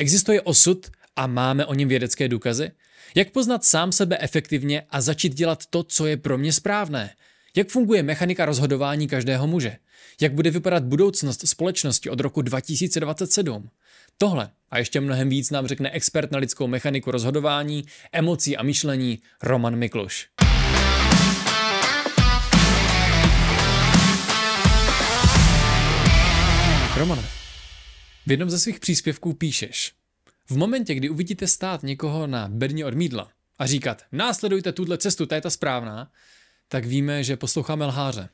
Existuje osud a máme o něm vědecké důkazy? Jak poznat sám sebe efektivně a začít dělat to, co je pro mě správné? Jak funguje mechanika rozhodování každého muže? Jak bude vypadat budoucnost společnosti od roku 2027? Tohle a ještě mnohem víc nám řekne expert na lidskou mechaniku rozhodování, emocí a myšlení Roman Mikluš. Romane, v jednom ze svých příspěvků píšeš. V momentě, kdy uvidíte stát někoho na bedně od mídla a říkat, následujte tuhle cestu, ta je ta správná, tak víme, že posloucháme lháře.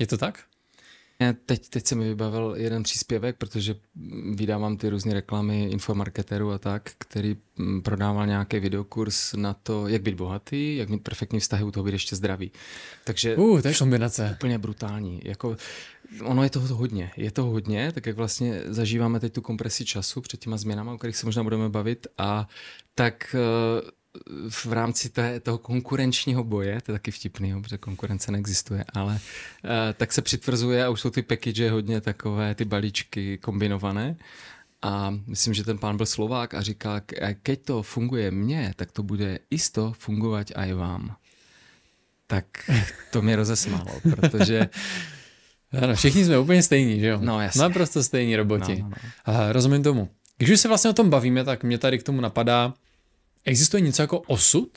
Je to tak? Teď, teď se mi vybavil jeden příspěvek, protože vydávám ty různé reklamy infomarketerů a tak, který mm, prodával nějaký videokurs na to, jak být bohatý, jak mít perfektní vztahy, u toho být ještě zdravý. Takže uh, to je kombinace. úplně brutální. Jako, Ono je toho hodně. Je toho hodně, tak jak vlastně zažíváme teď tu kompresi času před těma změnama, o kterých se možná budeme bavit, a tak eh, v rámci té, toho konkurenčního boje, to je taky vtipný, protože konkurence neexistuje, ale eh, tak se přitvrzuje a už jsou ty package hodně takové, ty balíčky kombinované. A myslím, že ten pán byl Slovák a říká, keď to funguje mně, tak to bude isto fungovat i vám. Tak to mě rozesmálo, protože Ano, no, všichni jsme úplně stejní, že jo? No jasně. Naprosto stejní roboti. No, no, no. A rozumím tomu. Když už se vlastně o tom bavíme, tak mě tady k tomu napadá, existuje něco jako osud?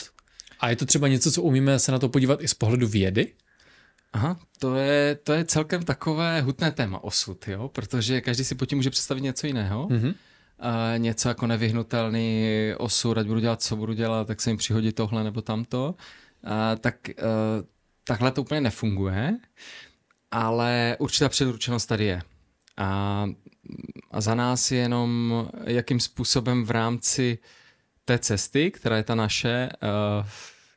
A je to třeba něco, co umíme se na to podívat i z pohledu vědy? Aha, to je, to je celkem takové hutné téma osud, jo? protože každý si pod tím může představit něco jiného. Mm-hmm. A něco jako nevyhnutelný osud, ať budu dělat, co budu dělat, tak se jim přihodí tohle nebo tamto. A tak, a, eh, takhle to úplně nefunguje ale určitá předurčenost tady je. A, a za nás je jenom, jakým způsobem v rámci té cesty, která je ta naše, uh,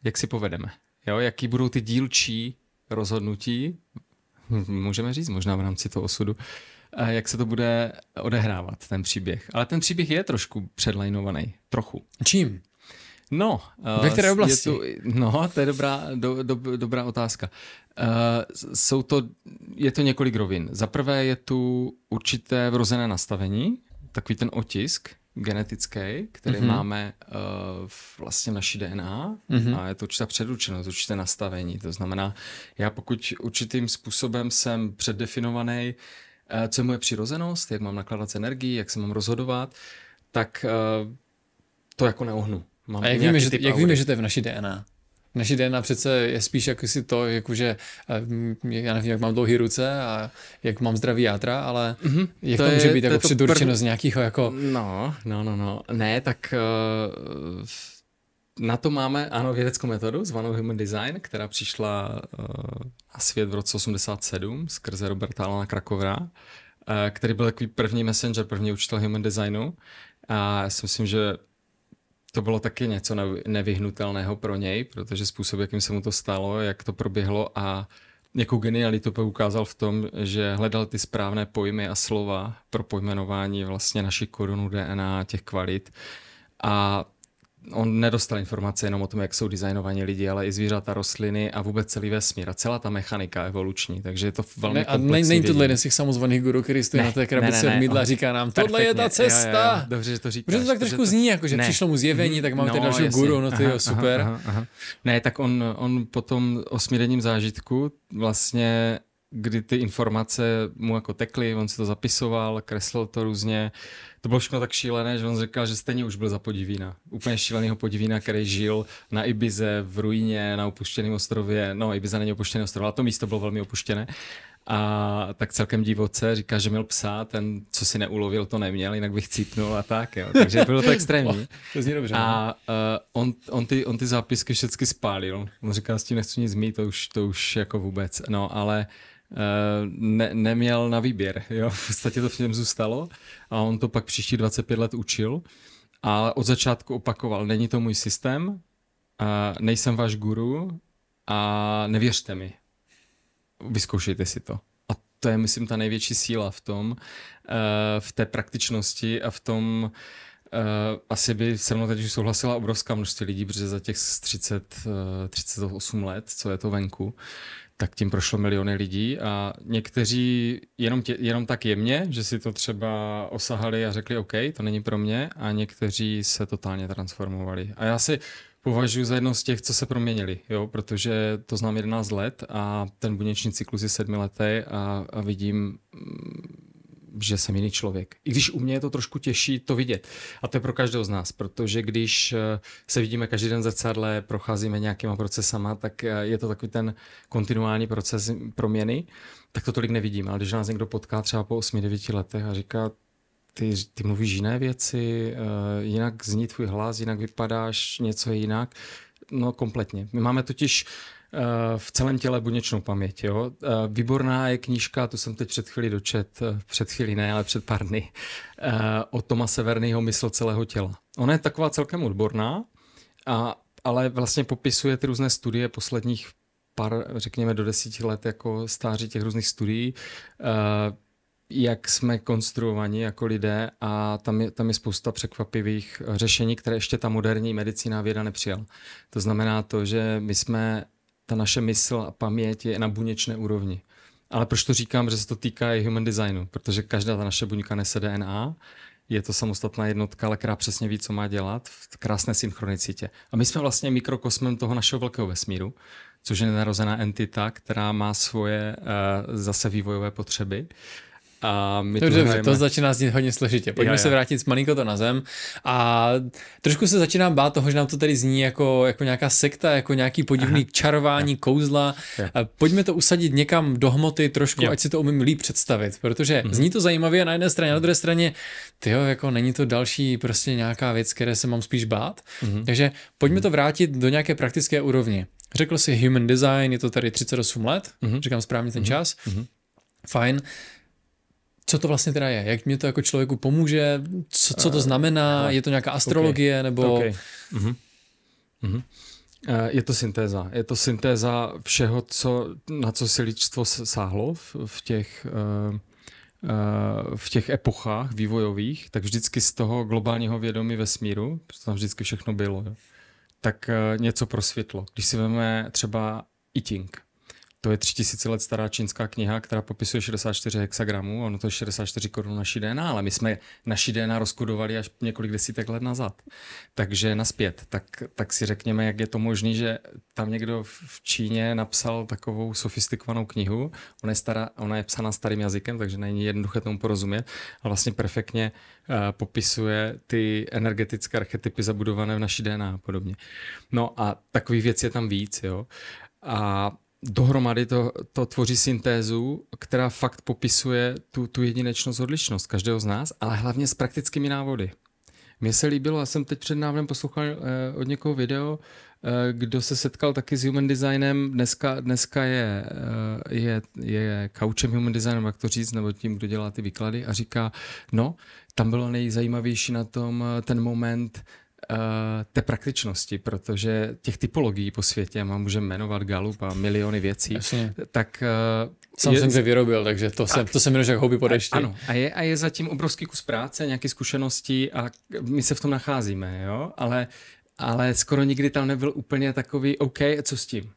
jak si povedeme. Jo? Jaký budou ty dílčí rozhodnutí, hm, můžeme říct možná v rámci toho osudu, a jak se to bude odehrávat, ten příběh. Ale ten příběh je trošku předlajnovaný, trochu. Čím? No, uh, ve eh, které oblasti? Je to, no, to je dobrá, do, do, dobrá otázka. Uh, jsou to, je to několik rovin. Za prvé je tu určité vrozené nastavení, takový ten otisk genetický, který mm-hmm. máme uh, v vlastně naší DNA mm-hmm. a je to určitá předurčenost, určité nastavení. To znamená, já pokud určitým způsobem jsem předdefinovaný, uh, co je moje přirozenost, jak mám nakládat s energií, jak se mám rozhodovat, tak uh, to jako neohnu. Mám a jak víme, že, jak víme, že to je v naší DNA? Naší DNA přece je spíš jako si to, jakože eh, já nevím, jak mám dlouhé ruce a jak mám zdravý játra, ale mm-hmm. jak to, to může je, být jako předurčeno prv... z nějakého jako... No, no, no, no. Ne, tak uh, na to máme, ano, vědeckou metodu zvanou Human Design, která přišla uh, eh, na svět v roce 87 skrze Roberta Alana Krakovra, uh, který byl takový první messenger, první učitel Human Designu. A já si myslím, že to bylo taky něco nevyhnutelného pro něj, protože způsob, jakým se mu to stalo, jak to proběhlo a jakou genialitu poukázal ukázal v tom, že hledal ty správné pojmy a slova pro pojmenování vlastně naší korunu DNA těch kvalit. A on nedostal informace jenom o tom, jak jsou designovaní lidi, ale i zvířata, rostliny a vůbec celý vesmír a celá ta mechanika evoluční, takže je to velmi ne, A není ne, tohle jeden z těch samozvaných guru, který stojí ne, na té krabici od ne, a říká nám, tohle je ta cesta. Jo, jo, dobře, že to říkáš. Protože to tak trošku to... zní, jako že ne. přišlo mu zjevení, tak máme no, tady dalšího guru, no to je super. Aha, aha, aha. Ne, tak on, on po tom osmidenním zážitku vlastně kdy ty informace mu jako tekly, on si to zapisoval, kreslil to různě. To bylo všechno tak šílené, že on říkal, že stejně už byl za podivína. Úplně šíleného podivína, který žil na Ibize, v ruině, na opuštěném ostrově. No, Ibiza není opuštěný ostrov, ale to místo bylo velmi opuštěné. A tak celkem divoce říká, že měl psa, ten, co si neulovil, to neměl, jinak bych cítnul a tak. Jo. Takže bylo to extrémní. to zní dobře. A uh, on, on, ty, on ty zápisky všechny spálil. On říká, s tím nechci nic mít, to už, to už jako vůbec. No, ale uh, Eh, ne, neměl na výběr. Jo? V podstatě to v něm zůstalo a on to pak příští 25 let učil. A od začátku opakoval, není to můj systém, a nejsem váš guru a nevěřte mi. Vyzkoušejte si to. A to je, myslím, ta největší síla v tom, eh, v té praktičnosti a v tom, Uh, asi by se mnou teď už souhlasila obrovská množství lidí, protože za těch 30, uh, 38 let, co je to venku, tak tím prošlo miliony lidí a někteří jenom, tě, jenom tak jemně, že si to třeba osahali a řekli OK, to není pro mě a někteří se totálně transformovali. A já si považuji za jedno z těch, co se proměnili, jo? protože to znám 11 let a ten buněčný cyklus je sedmiletý a, a vidím mm, že jsem jiný člověk. I když u mě je to trošku těžší to vidět. A to je pro každého z nás, protože když eh, se vidíme každý den zrcadle, procházíme nějakýma procesama, tak eh, je to takový ten kontinuální proces proměny, tak to tolik nevidíme. Ale když nás někdo potká třeba po 8-9 letech a říká, ty, ty mluvíš jiné věci, eh, jinak zní tvůj hlas, jinak vypadáš, něco je jinak, no kompletně. My máme totiž uh, Eh, v celém těle buněčnou paměť. Jo? Eh, výborná je knížka, tu jsem teď před chvíli dočet, eh, před chvíli ne, ale před pár dny, o Toma Severnýho mysl celého těla. Ona je taková celkem odborná, a, ale vlastně popisuje ty různé studie posledních pár, řekněme, do desíti let jako stáří těch různých studií, jak jsme konstruovaní jako lidé a tam je, tam je spousta překvapivých řešení, které ještě ta moderní medicína věda nepřijala. To znamená to, že my jsme ta naše mysl a paměť je na buněčné úrovni. Ale proč to říkám, že se to týká i human designu? Protože každá ta naše buňka nese DNA, je to samostatná jednotka, ale která přesně ví, co má dělat v krásné synchronicitě. A my jsme vlastně mikrokosmem toho našeho velkého vesmíru, což je nenarozená entita, která má svoje uh, zase vývojové potřeby. Uh, a my Dobře, dobře, to začíná znít hodně složitě. Pojďme já, já. se vrátit malinko to na zem. A trošku se začínám bát toho, že nám to tady zní jako, jako nějaká sekta, jako nějaký podivný Aha. čarování, já. kouzla. Já. pojďme to usadit někam do hmoty trošku, já. ať si to umím líp představit, protože mm-hmm. zní to zajímavě na jedné straně, na druhé straně, ty jako není to další prostě nějaká věc, které se mám spíš bát. Mm-hmm. Takže pojďme to vrátit do nějaké praktické úrovně. Řekl si human design, je to tady 38 let, mm-hmm. říkám správně ten mhm. čas. Mm-hmm. Fajn co to vlastně teda je, jak mě to jako člověku pomůže, co, co to eh, znamená, uh, je to nějaká astrologie okay. nebo... Okay. Uh-huh. Uh-huh. Je to syntéza. Je to syntéza všeho, co, na co si lidstvo sáhlo v, v těch uh, v těch epochách vývojových, tak vždycky z toho globálního vědomí vesmíru, protože tam vždycky všechno bylo, jo, tak něco prosvětlo. Když si vezmeme třeba eating, to je 3000 let stará čínská kniha, která popisuje 64 hexagramů, ono to je 64 korun naší DNA, ale my jsme naší DNA rozkodovali až několik desítek let nazad. Takže naspět, tak, tak si řekněme, jak je to možné, že tam někdo v Číně napsal takovou sofistikovanou knihu, ona je, stará, ona je psaná starým jazykem, takže není jednoduché tomu porozumět, a vlastně perfektně uh, popisuje ty energetické archetypy zabudované v naší DNA a podobně. No a takových věcí je tam víc, jo. A dohromady to, to tvoří syntézu, která fakt popisuje tu, tu jedinečnost, odlišnost každého z nás, ale hlavně s praktickými návody. Mně se líbilo, já jsem teď před návem poslouchal eh, od někoho video, eh, kdo se setkal taky s human designem, dneska, dneska je, eh, je, je kaučem human designem, jak to říct, nebo tím, kdo dělá ty výklady a říká, no, tam bylo nejzajímavější na tom eh, ten moment, Eh, té praktičnosti, protože těch typologií po světě, mám, můžeme jmenovat Galup a miliony věcí, Jasně. tak... Uh, eh, Sam je, jsem se vyrobil, takže to, a, jsem, to jsem jenom jak hobby po dešti. Ano, a je, a je zatím obrovský kus práce, nějaké zkušenosti a my se v tom nacházíme, jo? Ale, ale skoro nikdy tam nebyl úplně takový OK, co s tím?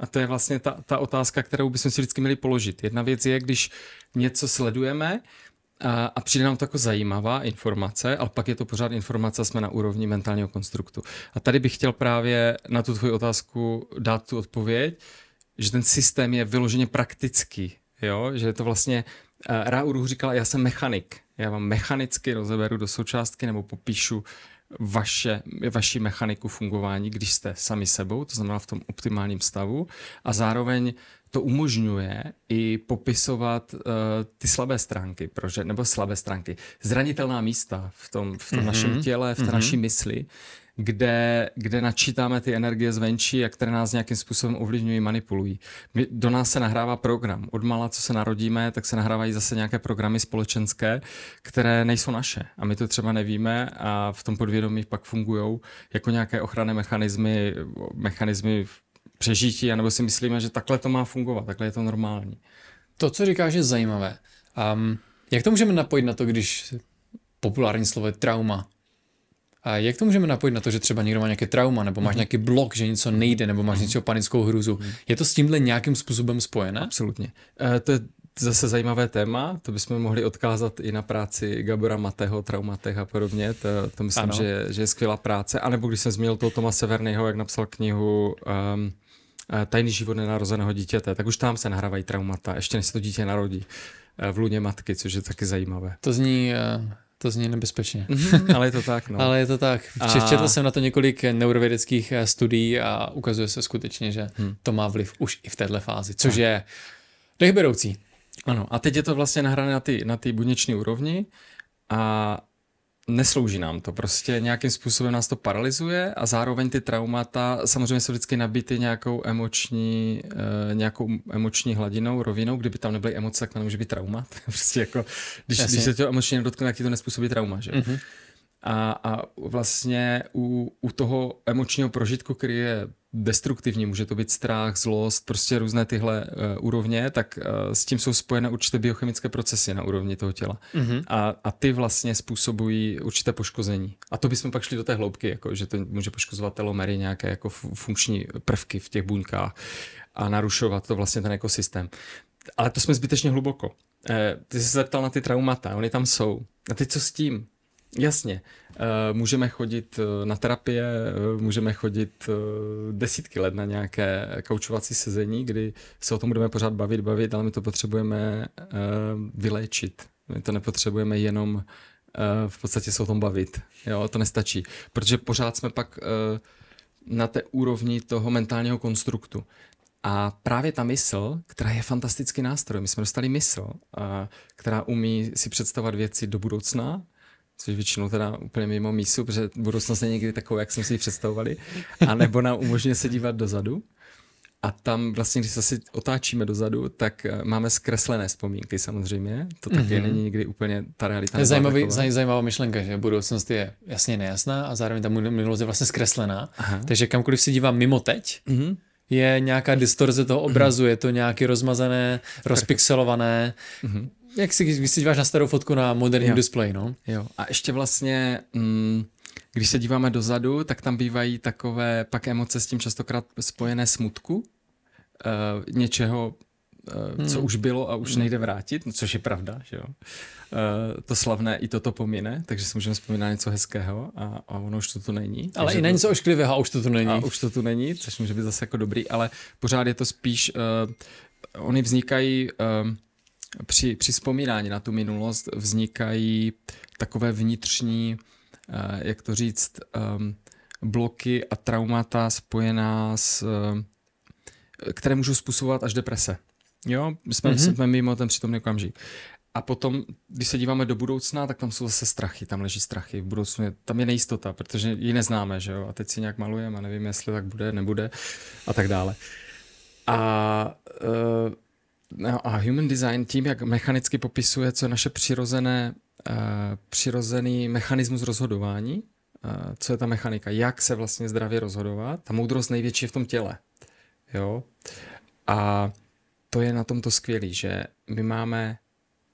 A to je vlastně ta, ta otázka, kterou bychom si vždycky měli položit. Jedna věc je, když něco sledujeme, a, a přijde nám to jako zajímavá informace, ale pak je to pořád informace, jsme na úrovni mentálního konstruktu. A tady bych chtěl právě na tu tvoji otázku dát tu odpověď, že ten systém je vyloženě praktický, jo? že je to vlastně, eh, Ra Uruhu říkala, já jsem mechanik, já vám mechanicky rozeberu do součástky nebo popíšu, vaše, vaši mechaniku fungování, když jste sami sebou, to znamená v tom optimálním stavu a zároveň to umožňuje i popisovat uh, ty slabé stránky, protože, nebo slabé stránky, zranitelná místa v tom, v tom mm-hmm. našem těle, v té mm-hmm. naší mysli, kde, kde načítáme ty energie zvenčí a které nás nějakým způsobem ovlivňují, manipulují. My, do nás se nahrává program. Od mala, co se narodíme, tak se nahrávají zase nějaké programy společenské, které nejsou naše. A my to třeba nevíme a v tom podvědomí pak fungují jako nějaké ochranné mechanismy, mechanismy přežití, anebo si myslíme, že takhle to má fungovat, takhle je to normální. To, co říkáš, je zajímavé. Um, jak to můžeme napojit na to, když populární slovo je trauma? A jak to můžeme napojit na to, že třeba někdo má nějaké trauma, nebo máš mm-hmm. nějaký blok, že něco mhm. nejde, nebo máš mm-hmm. něco panickou hruzu? Mhm. Je to s tímhle nějakým způsobem spojené? Absolutně. E, to je zase zajímavé téma, to bychom mohli odkázat i na práci Gabora Mateho, Traumatech a podobně, to, to myslím, že, že je skvělá práce. A nebo když jsem zmínil toho Toma Severného, jak napsal knihu um, Tajný život nenarozeného dítěte, tak už tam se nahrávají traumata, ještě než se to dítě narodí e, v luně matky, což je taky zajímavé. To zní uh to zní nebezpečně. Mm-hmm, ale je to tak, no. ale je to tak. A... Četl jsem na to několik neurovědeckých eh, studií a ukazuje se skutečně, že hmm. to má vliv už i v této fázi, což tak. je dechberoucí. Ano, a teď je to vlastně nahrané na ty, na ty buněční úrovni a neslouží nám to. Prostě nějakým způsobem nás to paralizuje a zároveň ty traumata samozřejmě jsou vždycky nabity nějakou emoční, eh, nějakou emoční hladinou, rovinou. Kdyby tam nebyly emoce, tak tam může být trauma. prostě jako, když, Jasně. když se to emočně nedotkne, tak ti to nespůsobí trauma, že? Mm-hmm. A, a vlastně u, u toho emočního prožitku, který je destruktivní, může to být strach, zlost, prostě různé tyhle uh, úrovně, tak uh, s tím jsou spojené určité biochemické procesy na úrovni toho těla. Mm-hmm. A, a ty vlastně způsobují určité poškození. A to bychom pak šli do té hloubky, jako, že to může poškozovat telomery, nějaké jako funkční prvky v těch buňkách a narušovat to vlastně ten ekosystém. Ale to jsme zbytečně hluboko. Eh, ty jsi se zeptal na ty traumata, oni tam jsou. A teď co s tím? Jasně, Eh, můžeme chodit eh, na terapie, eh, můžeme chodit desítky let na nějaké koučovací sezení, kdy se o tom budeme pořád bavit, bavit, ale my to potřebujeme vyléčit. My to nepotřebujeme jenom v podstatě se o tom bavit. Jo, to nestačí, protože pořád jsme pak na té úrovni toho mentálního konstruktu. A právě ta mysl, která je fantastický nástroj, my jsme dostali mysl, která umí si představovat věci do budoucna, což většinou teda úplně mimo mísu, protože budoucnost není někdy takovou, jak jsme si ji představovali, a nebo nám umožňuje se dívat dozadu. A tam vlastně, když se si otáčíme dozadu, tak eh, máme zkreslené vzpomínky samozřejmě. To taky mm-hmm. není nikdy úplně ta realita. Je zajímavý, zajímavá myšlenka, že budoucnost je jasně nejasná a zároveň ta minulost je vlastně zkreslená. Aha. Takže kamkoliv se dívám mimo teď, mm-hmm je nějaká distorze toho obrazu, je to nějaký rozmazané, rozpixelované. Mm-hmm jak si, když na starou fotku na moderní jo. display, no. Jo, a ještě vlastně, mm, když se díváme dozadu, tak tam bývají takové pak emoce s tím častokrát spojené smutku, uh, něčeho, uh, co hmm. už bylo a už nejde vrátit, což je pravda, že jo. Uh, to slavné i toto pomine, takže si můžeme vzpomínat něco hezkého a, a ono už to tu není. Ale i na něco to... ošklivého a už to tu není. A už to tu není, což může být zase jako dobrý, ale pořád je to spíš, uh, oni vznikají... Uh, při, při vzpomínání na tu minulost vznikají takové vnitřní, eh, jak to říct, ehm, bloky a traumata spojená s, eh, které můžou způsobovat až deprese. Jo, jsme, mm-hmm. jsme mimo ten přítomný okamžik. A potom, když se díváme do budoucna, tak tam jsou zase strachy, tam leží strachy. V budoucnu je, tam je nejistota, protože ji neznáme, že jo? A teď si nějak malujeme a nevím, jestli tak bude, nebude a tak dále. A uh, No a human design tím, jak mechanicky popisuje, co je naše přirozené, uh, přirozený mechanismus rozhodování, uh, co je ta mechanika, jak se vlastně zdravě rozhodovat, ta moudrost největší je v tom těle. Jo? A to je na tomto skvělý, že my máme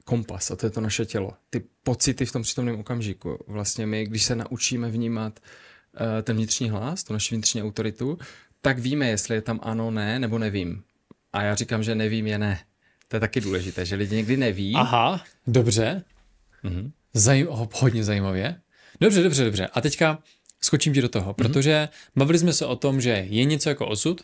kompas a to je to naše tělo. Ty pocity v tom přítomném okamžiku. Vlastně my, když se naučíme vnímat uh, ten vnitřní hlas, tu naši vnitřní autoritu, tak víme, jestli je tam ano, ne, nebo nevím. A já říkám, že nevím je ne. To je taky důležité, že lidi někdy neví. Aha, dobře. Mhm. Zaj- oh, hodně zajímavě. Dobře, dobře, dobře. A teďka skočím ti do toho, mhm. protože bavili jsme se o tom, že je něco jako osud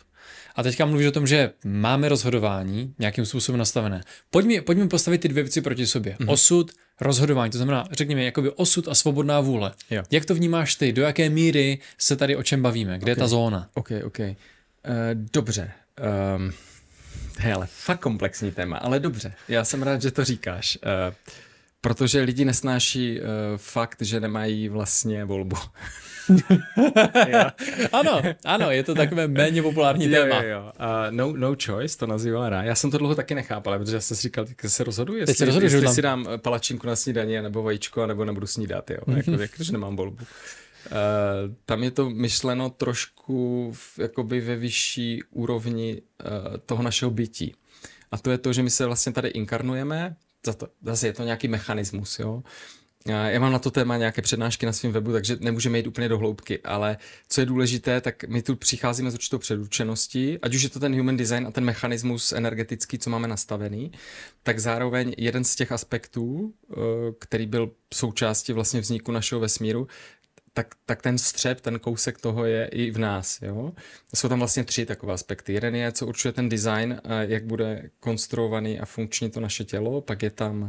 a teďka mluvíš o tom, že máme rozhodování nějakým způsobem nastavené. Pojďme, pojďme postavit ty dvě věci proti sobě. Mm-hmm. Osud, rozhodování, to znamená, řekněme, jakoby osud a svobodná vůle. Jo. Jak to vnímáš ty? Do jaké míry se tady o čem bavíme? Kde okay. je ta zóna? Ok, ok. Uh, dobře. Um... To je ale fakt komplexní téma, ale dobře, já jsem rád, že to říkáš. Eh, protože lidi nesnáší uh, fakt, že nemají vlastně volbu. ano, ano, je to takové méně populární téma. Jo, jo, jo. Uh, eh, no, no choice, to nazývala Rá. Já jsem to dlouho taky nechápal, protože já jsem si říkal, že se rozhoduje, jestli, se rozhodu, jestli si dám palačinku na snídaně, nebo vajíčko, nebo nebudu snídat, jo. Mm-hmm. Jako, jak, když nemám volbu. Eh, tam je to myšleno trošku v, jakoby ve vyšší úrovni uh, toho našeho bytí. A to je to, že my se vlastně tady inkarnujeme, zase je to nějaký mechanismus, jo. Eh, já mám na to téma nějaké přednášky na svém webu, takže nemůžeme jít úplně do hloubky, ale co je důležité, tak my tu přicházíme s určitou předurčeností, ať už je to ten human design a ten mechanismus energetický, co máme nastavený, tak zároveň jeden z těch aspektů, který byl součástí vlastně vzniku našeho vesmíru, tak, tak ten střep, ten kousek toho je i v nás. Jo? Jsou tam vlastně tři takové aspekty. Jeden je, co určuje ten design, eh, jak bude konstruovaný a funkční to naše tělo, pak je tam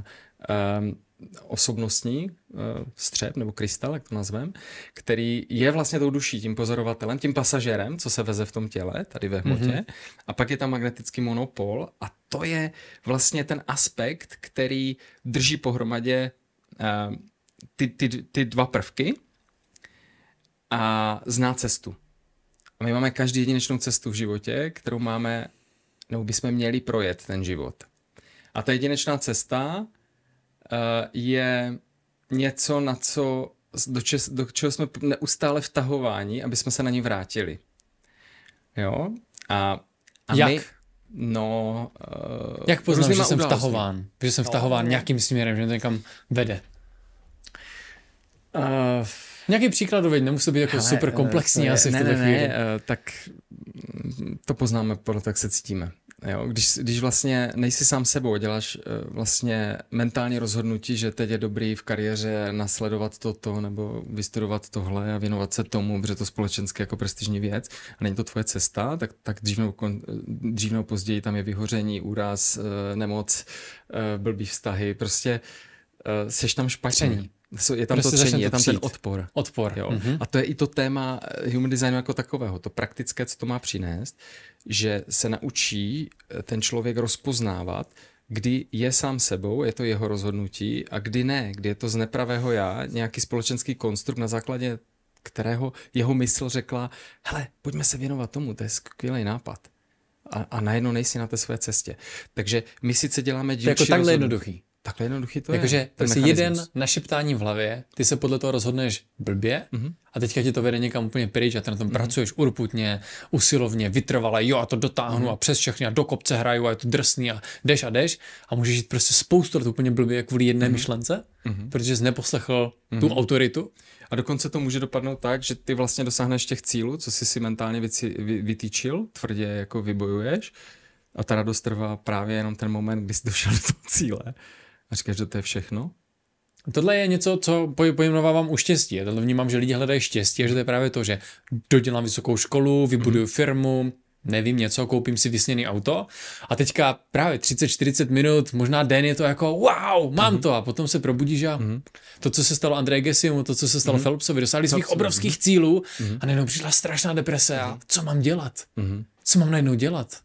um, osobnostní eh, střep nebo krystal, jak to nazvem, který je vlastně tou duší, tím pozorovatelem, tím pasažérem, co se veze v tom těle, tady ve hmotě. Mm-hmm. A pak je tam magnetický monopol a to je vlastně ten aspekt, který drží pohromadě uh, ty, ty, ty dva prvky a zná cestu. A my máme každý jedinečnou cestu v životě, kterou máme, nebo bychom měli projet ten život. A ta jedinečná cesta uh, je něco, na co, do, čes, do čeho jsme neustále vtahováni, aby jsme se na ní vrátili. Jo? A, a Jak? My, no... Uh, Jak poznám, že jsem událostmi. vtahován? Že jsem no. nějakým směrem, že to někam vede? Uh, Nějaký příklad nemusí být jako Ale, super komplexní je, asi ne, v ne, Ne, eh, tak mm, to poznáme, proto tak se cítíme. Jo, když, když vlastně nejsi sám sebou, děláš eh, vlastně mentální rozhodnutí, že teď je dobrý v kariéře nasledovat toto nebo vystudovat tohle a věnovat se tomu, protože to společenské jako prestižní věc a není to tvoje cesta, tak, tak dřív, nebo, dřív nebo později tam je vyhoření, úraz, eh, nemoc, blbý vztahy, prostě seš tam špatný je tam prostě to tření, je tam ten odpor. Odpor. Jo. Mm-hmm. A to je i to téma eh, human designu jako takového, to praktické, co to má přinést, že se naučí eh, ten člověk rozpoznávat, kdy je sám sebou, je to jeho rozhodnutí, a kdy ne, kdy je to z nepravého já, nějaký společenský konstrukt na základě kterého jeho mysl řekla, hele, pojďme se věnovat tomu, to je skvělý nápad. A, a najednou nejsi na té své cestě. Takže my sice děláme dílčí jako takhle rozhodnutí. jednoduchý. Takhle jednoduchý to Jakože je. Jakože si prostě jeden našeptání v hlavě, ty se podle toho rozhodneš blbě mm-hmm. a teďka ti to vede někam úplně pryč a ty na tom mm-hmm. pracuješ urputně, usilovně, vytrvale, jo a to dotáhnu mm-hmm. a přes všechny a do kopce hraju a je to drsný a jdeš a jdeš a můžeš jít prostě spoustu let úplně blbě kvůli jedné mm-hmm. myšlence, mm-hmm. protože jsi neposlechl mm-hmm. tu mhm. autoritu. A dokonce to může dopadnout tak, že ty vlastně dosáhneš těch cílů, co jsi si mentálně vy, vy, vytýčil, tvrdě jako vybojuješ a ta radost trvá právě jenom ten moment, kdy jsi došel do toho cíle a říkáš, že to je všechno? Tohle je něco, co pojmenovávám u štěstí. Já tohle vnímám, že lidi hledají štěstí a že to je právě to, že dodělám vysokou školu, vybuduju mm. firmu, nevím něco, koupím si vysněný auto a teďka právě 30-40 minut, možná den je to jako wow, mám mm-hmm. to a potom se probudíš a mm-hmm. to, co se stalo Andrej Gessimu, to, co se stalo mm-hmm. Phelpsovi, dosáhli svých obrovských mm-hmm. cílů mm-hmm. a najednou přišla strašná deprese a mhm. co mám dělat? Mm-hmm. Co mám najednou dělat?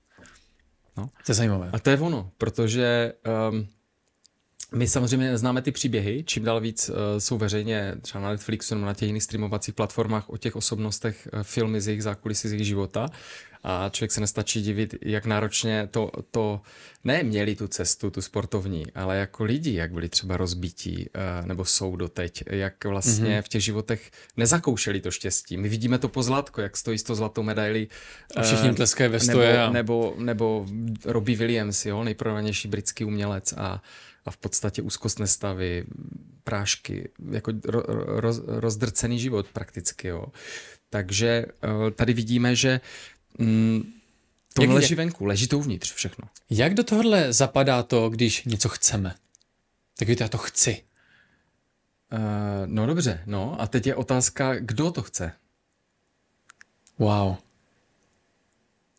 No. To je zajímavé. A to je ono, protože um, my samozřejmě známe ty příběhy, čím dál víc eh, jsou veřejně třeba na Netflixu nebo na těch jiných streamovacích platformách o těch osobnostech eh, filmy z jejich zákulisí, z jejich života a člověk se nestačí divit, jak náročně to, to ne měli tu cestu, tu sportovní, ale jako lidi, jak byli třeba rozbití eh, nebo jsou doteď, jak vlastně mm-hmm. v těch životech nezakoušeli to štěstí. My vidíme to po zlatko, jak stojí s to zlatou medaili. A všichni tleskají ve stoje. Nebo, nebo, nebo Robbie Williams, jo, nejprodanější britský umělec a a v podstatě úzkostné nestavy, prášky, jako ro, roz, rozdrcený život prakticky. Jo. Takže eh, tady vidíme, že mm, to jak, leží venku, leží to uvnitř všechno. Jak do tohohle zapadá to, když něco chceme? Tak víte, já to chci. Uh, no dobře, no a teď je otázka, kdo to chce? Wow.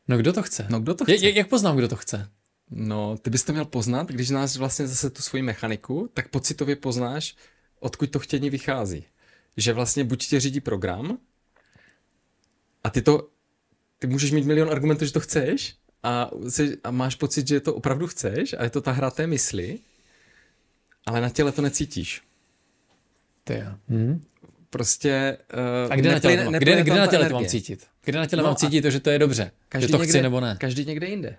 No kdo to chce? No kdo to chce? Je, jak poznám, kdo to chce? No, ty bys to měl poznat, když znáš vlastně zase tu svoji mechaniku, tak pocitově poznáš, odkud to chtění vychází. Že vlastně buď tě řídí program a ty to, ty můžeš mít milion argumentů, že to chceš a, jsi, a máš pocit, že to opravdu chceš a je to ta hra té mysli, ale na těle to necítíš. To jo. Hmm? Prostě... Uh, a kde, neplý, na těle, kde, kde na těle to mám cítit? Kde na těle no mám cítit to, že to je dobře? Každý že to někde, chci nebo ne? Každý někde jinde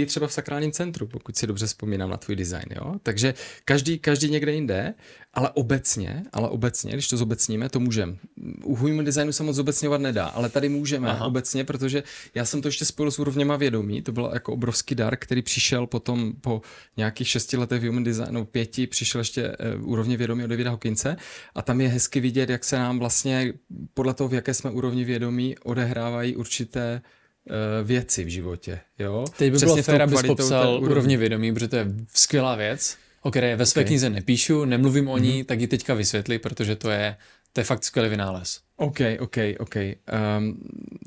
ty třeba v sakrálním centru, pokud si dobře vzpomínám na tvůj design, jo? Takže každý, každý někde jinde, ale obecně, ale obecně, když to zobecníme, to můžeme. U human designu se moc zobecňovat nedá, ale tady můžeme Aha. obecně, protože já jsem to ještě spojil s úrovněma vědomí, to byl jako obrovský dar, který přišel potom po nějakých šesti letech v human designu, no, pěti, přišel ještě uh, úrovně vědomí od Davida Hokince a tam je hezky vidět, jak se nám vlastně podle toho, v jaké jsme úrovni vědomí, odehrávají určité Eh, věci v životě. Jo? Teď by Přesně bylo fér, abys popsal úrovni. úrovni vědomí, protože to je skvělá věc, o které ve své okay. knize nepíšu, nemluvím o ní, mm-hmm. tak ji teďka vysvětli, protože to je, to je fakt skvělý vynález. OK, OK, OK. Um,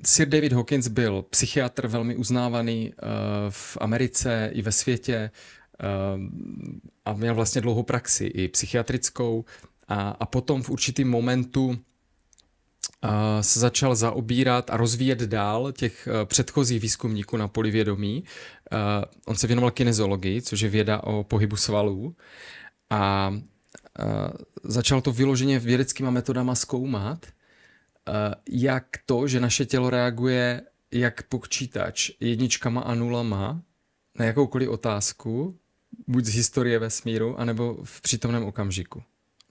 Sir David Hawkins byl psychiatr velmi uznávaný uh, v Americe i ve světě um, a měl vlastně dlouhou praxi i psychiatrickou a, a potom v určitým momentu se začal zaobírat a rozvíjet dál těch e, předchozích výzkumníků na poli e, On se věnoval kinezologii, což je věda o pohybu svalů. A e, začal to vyloženě vědeckýma metodama zkoumat, jak to, že naše tělo reaguje jak počítač jedničkama a nulama na jakoukoliv otázku, buď z historie vesmíru, anebo v přítomném okamžiku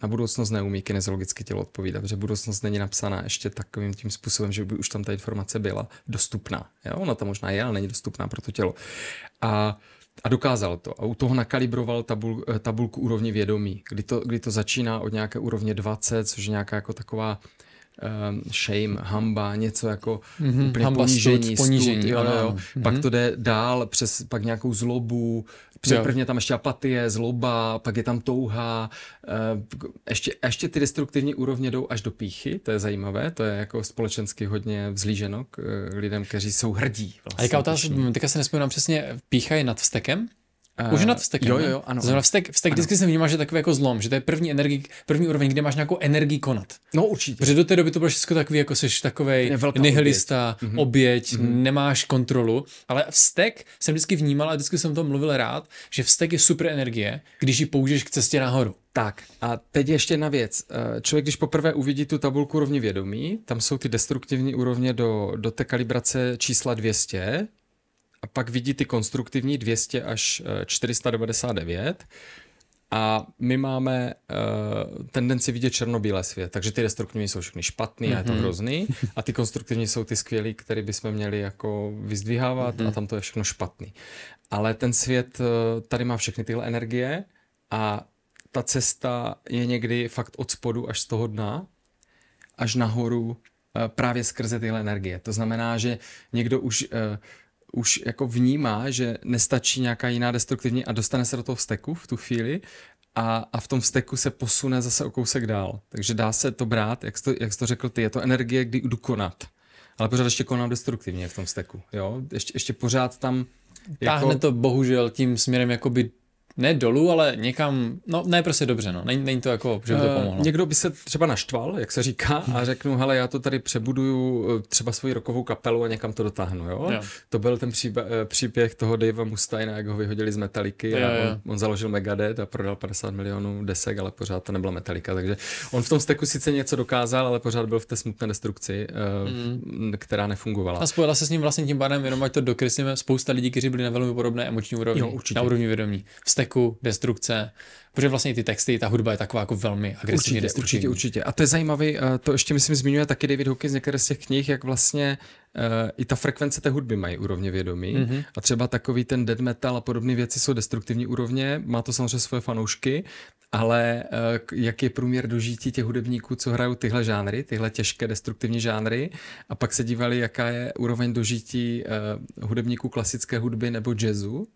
na budoucnost neumí kineziologicky tělo odpovídat, protože budoucnost není napsaná ještě takovým tím způsobem, že by už tam ta informace byla dostupná. Jo? Ona tam možná je, ale není dostupná pro to tělo. A a dokázal to. A u toho nakalibroval tabul, eh, tabulku úrovně vědomí, kdy to, kdy to začíná od nějaké úrovně 20, což je nějaká jako taková um, shame, hamba, něco jako mm-hmm, úplně hamba, ponížení, stud, ponížení stud, jo, jo. Mm-hmm. pak mhm. to jde dál přes pak nějakou zlobu, Prvně tam ještě apatie, zloba, pak je tam touha, eh, ještě, ještě ty destruktivní úrovně jdou až do píchy, to je zajímavé, to je jako společensky hodně vzlíženo k eh, lidem, kteří jsou hrdí. Vlastně, a jaká vlastně otázka, teďka se nespomínám přesně, pícha je nad vstekem? Uh, eh, Už nad vstekem. Jo, jo, jo, ano. Zrovna vstek, vstek ano. vždycky jsem vnímal, že takový jako zlom, že to je první, energi, první úroveň, kde máš nějakou energii konat. No určitě. Protože do té doby to bylo všechno takový, jako jsi takový nihilista, oběť, mm-hmm. oběť mm-hmm. nemáš kontrolu, ale vstek jsem vždycky vnímal a vždycky jsem to mluvil rád, že vstek je super energie, když ji použiješ k cestě nahoru. Tak a teď ještě jedna věc. Eh, člověk, když poprvé uvidí tu tabulku rovně vědomí, tam jsou ty destruktivní úrovně do, do té kalibrace čísla 200, a pak vidí ty konstruktivní 200 až 499 eh, a my máme uh, tendenci vidět černobílé svět, takže ty destruktivní jsou všechny špatný mm-hmm. a je to mhm. hrozný a ty konstruktivní jsou ty skvělý, které bychom měli jako vyzdvihávat mm-hmm. a mhm. tam to je všechno špatný. Ale ten svět uh, tady má všechny tyhle energie a ta cesta je někdy fakt od spodu až z toho dna, až nahoru právě skrze tyhle energie. To znamená, že někdo už už jako vnímá, že nestačí nějaká jiná destruktivní a dostane se do toho vsteku v tu chvíli a, a v tom vsteku se posune zase o kousek dál. Takže dá se to brát, jak jsi to, jak jsi to řekl ty, je to energie, kdy jdu konat. Ale pořád ještě konám destruktivně v tom steku, jo? Ještě, ještě pořád tam... Jako... Táhne to bohužel tím směrem jakoby ne dolů, ale někam, no ne prostě dobře, no, není, není to jako, že by to eh, pomohlo. Někdo by se třeba naštval, jak se říká, a řeknu, hele, já to tady přebuduju eh, třeba svoji rokovou kapelu a někam to dotáhnu, jo? jo. To byl ten příběh, eh, příběh toho Davea Mustaina, jak ho vyhodili z Metaliky a on, on založil Megadeth a prodal 50 milionů desek, ale pořád to nebyla Metallica, takže on v tom steku sice něco dokázal, ale pořád byl v té smutné destrukci, mm. která nefungovala. A spojila se s ním vlastně tím barem, jenom ať to dokreslíme, spousta lidí, kteří byli na velmi podobné emoční úrovni, jo, na úrovni vědomí. Vztek úteku, destrukce, protože vlastně ty texty, ta hudba je taková jako velmi agresivní. určitě, destruktivní. Určitě, určitě. A to je zajímavé, eh, to ještě myslím zmiňuje taky David Hawkins některé z těch knih, jak vlastně uh, i ta frekvence té hudby mají úrovně vědomí. Mm-hmm. A třeba takový ten dead metal a podobné věci jsou destruktivní úrovně, má to samozřejmě svoje fanoušky, ale eh, jak je průměr dožití těch hudebníků, co hrajou tyhle žánry, tyhle těžké destruktivní žánry a pak se dívali, jaká je úroveň dožití hudebníků klasické hudby nebo jazzu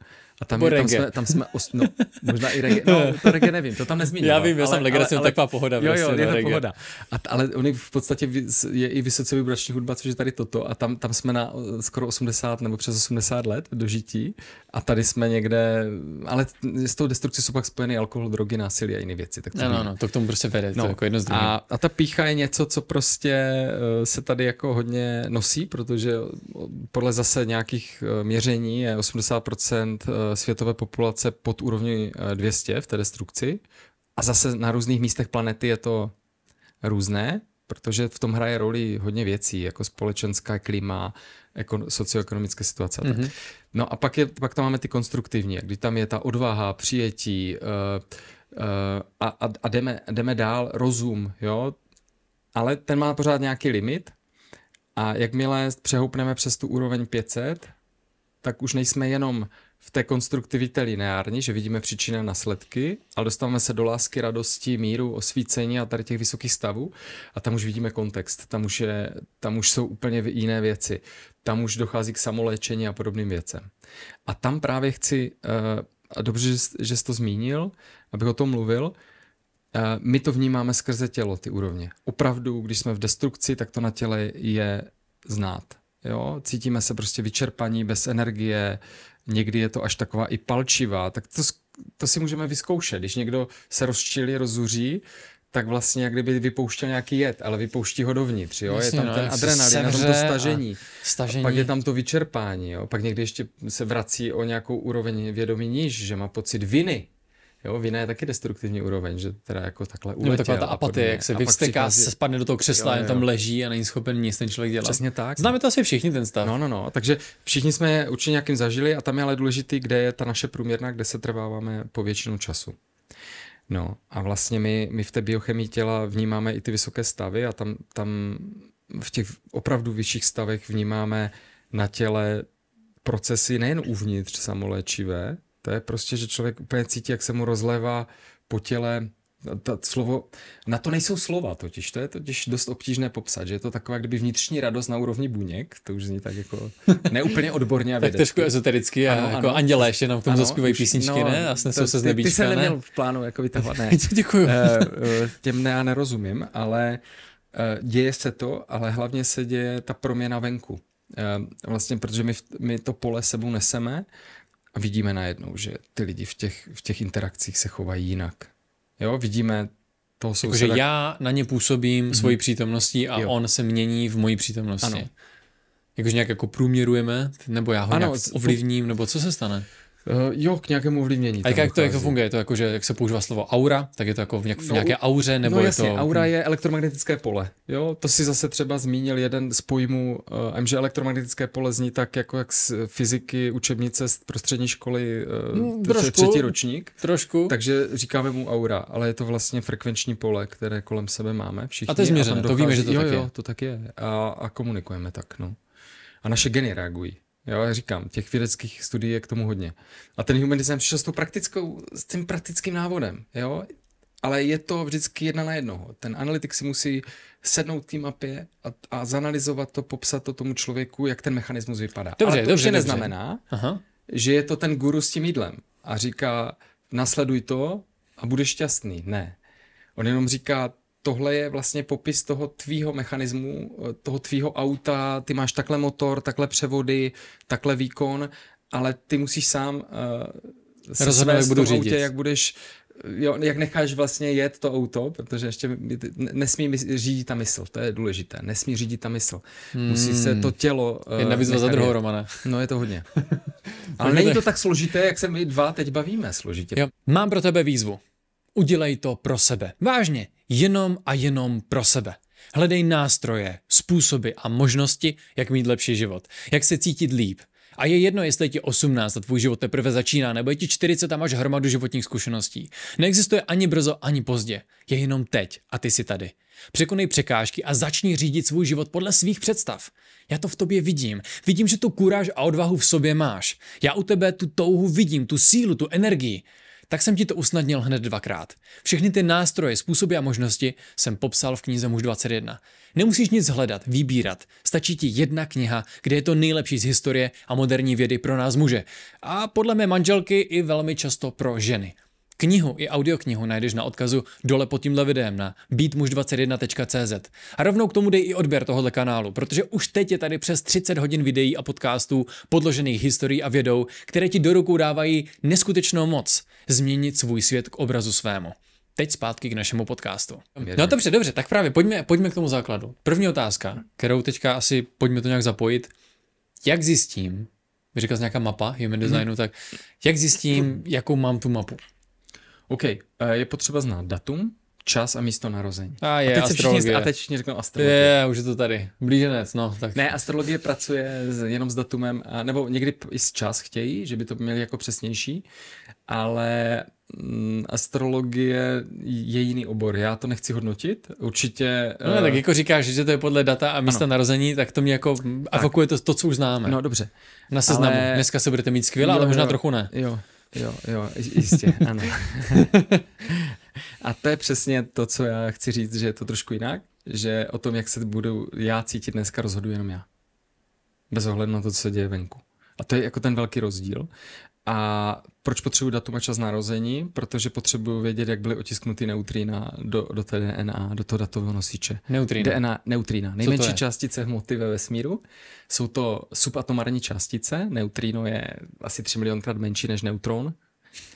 a tam, je, tam, jsme, tam jsme os, no, možná i reggae, no to reggae nevím, to tam nezmíním. Já vím, já jsem legrace, taková pohoda. Jo, jo, prostě, no, je to pohoda. A, ale oni v podstatě je i vysoce vibrační hudba, což je tady toto a tam, tam jsme na eh, skoro 80 nebo přes 80 let dožití a tady jsme někde, ale s tou destrukcí jsou pak spojeny alkohol, drogy, násilí a jiné věci. Tak to no, no, no, to k tomu prostě vede, no. to jako jedno z A, a ta pícha je něco, co prostě eh, se tady jako hodně nosí, protože podle zase nějakých eh, měření je 80% světové populace pod úrovni 200 eh, v té destrukci. A zase na různých místech planety je to různé, protože v tom hraje roli hodně věcí, jako společenská klima, ekon- socioekonomické situace. Mm-hmm. No a pak, je, pak tam máme ty konstruktivní, kdy tam je ta odvaha, přijetí uh, uh, a, a jdeme, jdeme dál, rozum, jo, ale ten má pořád nějaký limit a jakmile přehoupneme přes tu úroveň 500, tak už nejsme jenom v té konstruktivitě lineární, že vidíme příčiny a následky, ale dostáváme se do lásky, radosti, míru, osvícení a tady těch vysokých stavů a tam už vidíme kontext, tam už, je, tam už jsou úplně jiné věci, tam už dochází k samoléčení a podobným věcem. A tam právě chci, eh, a dobře, že jsi to zmínil, abych o tom mluvil, eh, my to vnímáme skrze tělo, ty úrovně. Opravdu, když jsme v destrukci, tak to na těle je znát. Jo? Cítíme se prostě vyčerpaní, bez energie, někdy je to až taková i palčivá, tak to, to si můžeme vyzkoušet. Když někdo se rozčilí, rozuří, tak vlastně jak kdyby vypouštěl nějaký jed, ale vypouští ho dovnitř, jo? Jasně, je tam no, ten adrenalin, tam to stažení. A stažení. A pak je tam to vyčerpání, jo? pak někdy ještě se vrací o nějakou úroveň vědomí níž, že má pocit viny, Jo, vina je taky destruktivní úroveň, že teda jako takhle uletěl. No, taková ta apatie, jak se vyvsteká, přichází... se spadne do toho křesla, jo, jo. tam leží a není schopen nic ten člověk dělat. Přesně tak. Známe no. to asi všichni ten stav. No, no, no. Takže všichni jsme určitě nějakým zažili a tam je ale důležitý, kde je ta naše průměrná, kde se trváváme po většinu času. No a vlastně my, my v té biochemii těla vnímáme i ty vysoké stavy a tam, tam v těch opravdu vyšších stavech vnímáme na těle procesy nejen uvnitř samoléčivé, to je prostě, že člověk úplně cítí, jak se mu rozlévá po těle ta slovo, na to nejsou slova totiž, to je totiž dost obtížné popsat, že je to taková kdyby vnitřní radost na úrovni buněk, to už zní tak jako neúplně odborně a vědecky. tak trošku ezotericky a ano, jako ano. anděle ještě nám v tom zaspívají písničky, no, ne? A snesou se z nebíčka, Ty, ty jsem ne? neměl v plánu jako vytahovat, ne. Děkuju. Uh, těm ne, já nerozumím, ale uh, děje se to, ale hlavně se děje ta proměna venku. Uh, vlastně, protože my, my to pole sebou neseme a vidíme najednou, že ty lidi v těch, v těch interakcích se chovají jinak. Jo, vidíme toho souseda. Jakože já na ně působím mm-hmm. svojí přítomností a jo. on se mění v mojí přítomnosti. Ano. Jakože nějak jako průměrujeme, nebo já ho ano, nějak ovlivním, nebo co se stane? Uh, jo, k nějakému ovlivnění. A jak, jak to, jak to funguje? to jako, že jak se používá slovo aura, tak je to jako v, nějak, v no, nějaké auře? Nebo no jasně, je to... aura je elektromagnetické pole. Jo, to si zase třeba zmínil jeden z pojmů, uh, že elektromagnetické pole zní tak, jako jak z fyziky učebnice z prostřední školy uh, no, trošku, třetí ročník. Trošku. Takže říkáme mu aura, ale je to vlastně frekvenční pole, které kolem sebe máme všichni. A to je změřené, to víme, že to jo, tak je. Jo, to tak je a, a komunikujeme tak, no. A naše geny reagují. Jo, já říkám, těch vědeckých studií je k tomu hodně. A ten human design přišel s, tou praktickou, s tím praktickým návodem, jo? Ale je to vždycky jedna na jednoho. Ten analytik si musí sednout k té mapě a, a zanalizovat to, popsat to tomu člověku, jak ten mechanismus vypadá. Dobře, Ale to dobře, dobře. neznamená, Aha. že je to ten guru s tím jídlem a říká, nasleduj to a budeš šťastný. Ne. On jenom říká, tohle je vlastně popis toho tvýho mechanismu, eh, toho tvýho auta, ty máš takhle motor, takhle převody, takhle výkon, ale ty musíš sám uh, rozhodnout, jak budu řídit. Autě, jak budeš jo, jak necháš vlastně jet to auto, protože ještě nesmí řídit ta mysl, to je důležité, nesmí řídit ta mysl. Hmm. Musí se to hmm. tělo... Eh, Jedna výzva za druhou, Romana. No je to hodně. Ale není to tak složité, jak se my dva teď bavíme složitě. Jo. Mám pro tebe výzvu. Udělej to pro sebe. Vážně, jenom a jenom pro sebe. Hledej nástroje, způsoby a možnosti, jak mít lepší život, jak se cítit líp. A je jedno, jestli je ti 18 a tvůj život teprve začíná, nebo je ti 40 a máš hromadu životních zkušeností. Neexistuje ani brzo, ani pozdě. Je jenom teď a ty jsi tady. Překonej překážky a začni řídit svůj život podle svých představ. Já to v tobě vidím. Vidím, že tu kuráž a odvahu v sobě máš. Já u tebe tu touhu vidím, tu sílu, tu energii tak jsem ti to usnadnil hned dvakrát. Všechny ty nástroje, způsoby a možnosti jsem popsal v knize Muž 21. Nemusíš nic hledat, vybírat. Stačí ti jedna kniha, kde je to nejlepší z historie a moderní vědy pro nás muže. A podle mé manželky i velmi často pro ženy. Knihu i audioknihu najdeš na odkazu dole pod tímhle videem na beatmuž21.cz. A rovnou k tomu dej i odběr tohohle kanálu, protože už teď je tady přes 30 hodin videí a podcastů podložených historií a vědou, které ti do rukou dávají neskutečnou moc změnit svůj svět k obrazu svému. Teď zpátky k našemu podcastu. No dobře, dobře, tak právě pojďme, pojďme k tomu základu. První otázka, kterou teďka asi pojďme to nějak zapojit. Jak zjistím, říkal jsi nějaká mapa human designu, mhm. tak jak zjistím, jakou mám tu mapu? OK, je potřeba znát datum, čas a místo narození. A, je, a teď astrologie. se všichni, a teď všichni řeknou astrologie. Je, už je to tady. Blíženec, no. Tak. Ne, astrologie pracuje jenom s datumem, a, nebo někdy i s čas chtějí, že by to měli jako přesnější, ale mm, astrologie je jiný obor. Já to nechci hodnotit. Určitě... No, eh, tak jako říkáš, že to je podle data a místa ano. narození, tak to mě jako evokuje to, to, co už známe. No dobře. Na seznamu. Ale... Dneska se budete mít skvěle, ale možná jo. trochu ne. Jo. Jo, jo, jistě, ano. A to je přesně to, co já chci říct, že je to trošku jinak, že o tom, jak se budu já cítit dneska, rozhodu jenom já. Bez ohledu na to, co se děje venku. A to je jako ten velký rozdíl. A proč potřebuji datum a čas narození? Protože potřebuji vědět, jak byly otisknuty neutrína do, do té DNA, do toho datového nosiče. Neutrína. DNA, neutrína. Nejmenší částice hmoty ve vesmíru. Jsou to subatomární částice. Neutríno je asi 3 milionkrát menší než neutron.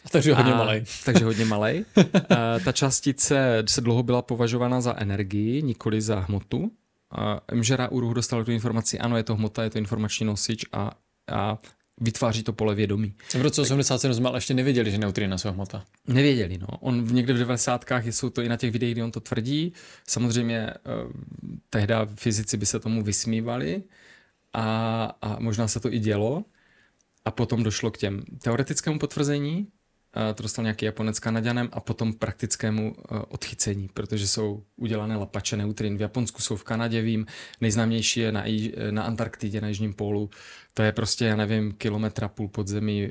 A takže hodně a, malej. Takže hodně malej. a, ta částice se dlouho byla považována za energii, nikoli za hmotu. A Mžera ruhu dostal tu informaci, ano, je to hmota, je to informační nosič a a vytváří to pole vědomí. V roce 87 jsme ale ještě nevěděli, že neutrina jsou hmota. Nevěděli, no. On v někde v 90. jsou to i na těch videích, kdy on to tvrdí. Samozřejmě eh, tehda fyzici by se tomu vysmívali a, a možná se to i dělo. A potom došlo k těm teoretickému potvrzení, Eh, to dostal nějaký Japonec kanaděnem a potom praktickému eh, odchycení, protože jsou udělané lapače neutrin. V Japonsku jsou v Kanadě, vím, nejznámější je na, eh, na Antarktidě, na jižním pólu. To je prostě, já nevím, kilometra půl pod zemí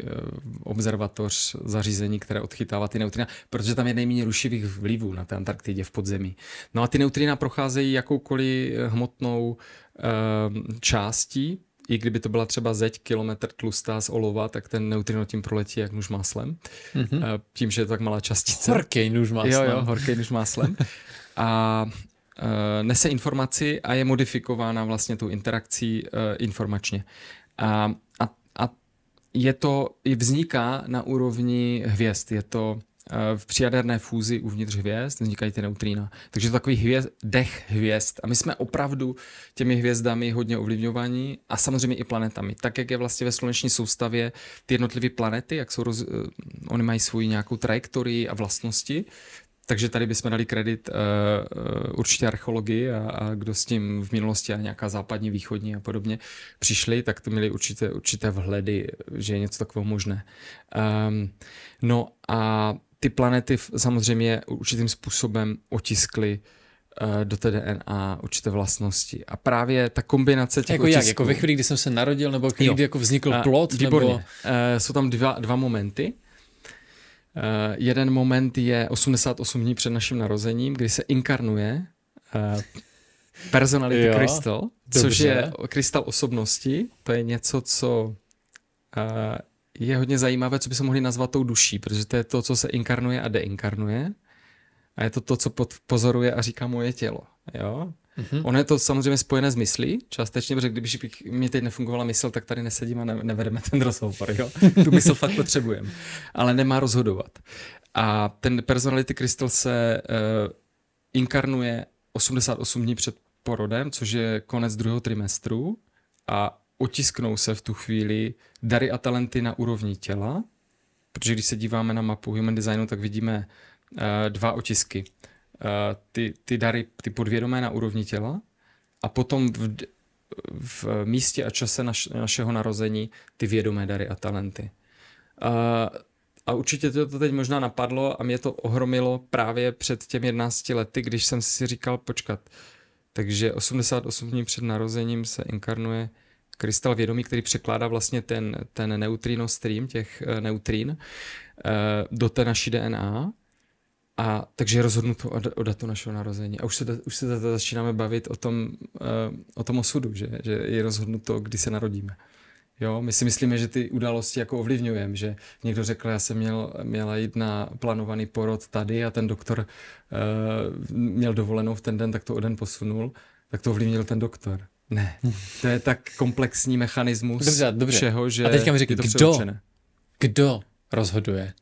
observatoř, zařízení, které odchytává ty neutrina, protože tam je nejméně rušivých vlivů na té Antarktidě v podzemí. No a ty neutrina procházejí jakoukoliv hmotnou částí, i kdyby to byla třeba zeď kilometr tlustá z olova, tak ten neutrino tím proletí jak nůž máslem. Mm-hmm. Tím, že je to tak malá částice. Horký nůž máslem. Jo, jo, horký nůž máslem. A eh, nese informaci a je modifikována vlastně tu interakcí eh, informačně. A, a, a je to, vzniká na úrovni hvězd. Je to Eh, v přijaderné fúzi uvnitř hvězd vznikají ty neutrína. Takže to takový hvězd, dech hvězd. A my jsme opravdu těmi hvězdami hodně ovlivňovaní a samozřejmě i planetami. Tak, jak je vlastně ve sluneční soustavě ty jednotlivé planety, jak jsou roz, eh, oni mají svoji nějakou trajektorii a vlastnosti, takže tady bychom dali kredit uh, určitě archeologii a, a kdo s tím v minulosti a nějaká západní, východní a podobně přišli, tak to měli určité, určité vhledy, že je něco takového možné. Um, no a ty planety samozřejmě určitým způsobem otiskly eh, do té DNA určité vlastnosti. A právě ta kombinace těch Jako otisků, jak? Jako ve chvíli, kdy jsem se narodil, nebo kdy, kdy jako vznikl eh, plot? Výborně. Nebo... Eh, jsou tam dva, dva momenty. Uh, jeden moment je 88 dní před naším narozením, kdy se inkarnuje uh, personality crystal, což je krystal osobnosti. To je něco, co uh, je hodně zajímavé, co by se mohli nazvat tou duší, protože to je to, co se inkarnuje a deinkarnuje. A je to to, co pozoruje a říká moje tělo. Jo? Mm-hmm. Ono je to samozřejmě spojené s myslí, částečně, protože když bych, mi teď nefungovala mysl, tak tady nesedím a ne, nevedeme ten rozhovor. Jo? tu mysl fakt potřebujeme, ale nemá rozhodovat. A ten personality crystal se uh, inkarnuje 88 dní před porodem, což je konec druhého trimestru a otisknou se v tu chvíli dary a talenty na úrovni těla, protože když se díváme na mapu human designu, tak vidíme uh, dva otisky. Uh, ty, ty dary, ty podvědomé na úrovni těla a potom v, v místě a čase naš, našeho narození ty vědomé dary a talenty. Uh, a určitě to, to teď možná napadlo a mě to ohromilo právě před těmi 11 lety, když jsem si říkal, počkat, takže 88 dní před narozením se inkarnuje krystal vědomí, který překládá vlastně ten, ten neutrino stream těch eh, neutrín eh, do té naší DNA. A takže je rozhodnuto o, o datu našeho narození. A už se, už se začínáme bavit o tom, eh, o tom osudu, že, že je rozhodnuto, kdy se narodíme. Jo, my si myslíme, že ty události jako ovlivňujeme, že někdo řekl, já jsem měl, měla jít na plánovaný porod tady a ten doktor uh, měl dovolenou v ten den, tak to o den posunul, tak to ovlivnil ten doktor. Ne, to je tak komplexní mechanismus dobře, dobře. všeho, že A teďka mi řekni, kdo, kdo rozhoduje?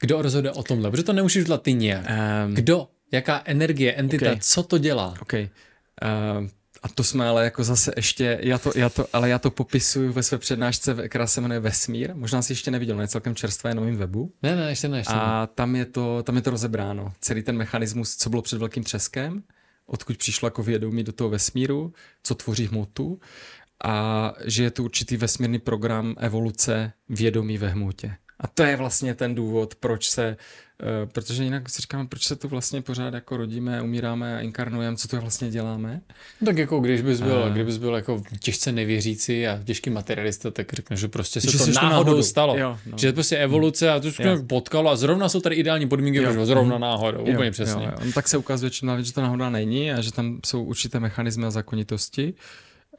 Kdo rozhoduje o tomhle? Protože to nemůžeš dělat ty nějak. Um, kdo? Jaká energie, entita, okay. co to dělá? Okay. Uh, a to jsme ale jako zase ještě, já to, já to, ale já to popisuju ve své přednášce, která se jmenuje Vesmír. Možná si ještě neviděl, ne celkem čerstvé na mém webu. Ne, ne, ještě ne. Ještě ne. a tam je, to, tam je to rozebráno. Celý ten mechanismus, co bylo před velkým třeskem, odkud přišla jako vědomí do toho vesmíru, co tvoří hmotu a že je to určitý vesmírný program evoluce vědomí ve hmotě. A to je vlastně ten důvod, proč se, eh, protože jinak si říkáme, proč se tu vlastně pořád jako rodíme, umíráme a inkarnujeme, co to vlastně děláme. Tak jako když bys byl, a... kdybys byl jako těžce nevěřící a těžký materialista, tak řekneš, že prostě se že to náhodou, náhodou stalo. Jo, no. Že prostě evoluce a to se potkalo a zrovna jsou tady ideální podmínky, jo. Proč, zrovna mhm. náhodou, jo, úplně přesně. Jo, jo. No, tak se ukazuje čím že to náhoda není a že tam jsou určité mechanismy a zakonitosti.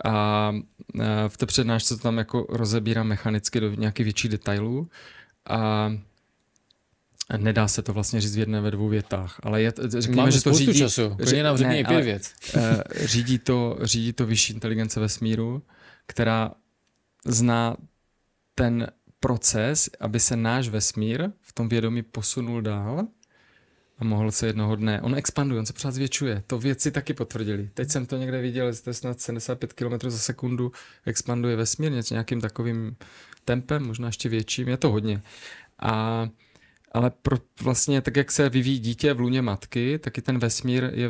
a eh, v té přednášce to tam jako rozebírá mechanicky do nějakých větších detailů a Nedá se to vlastně říct v jedné ve dvou větách, ale je, řekněme, Máme že to řídí... času, ří, nám ne, pět věc. Eh, řídí, to, řídí to vyšší inteligence ve smíru, která zná ten proces, aby se náš vesmír v tom vědomí posunul dál a mohl se jednoho dne. On expanduje, on se pořád zvětšuje. To věci taky potvrdili. Teď jsem to někde viděl, že to je snad 75 km za sekundu expanduje vesmír, něco nějakým takovým tempem, možná ještě větším, je to hodně. A ale pro, vlastně tak, jak se vyvíjí dítě v luně matky, tak i ten vesmír je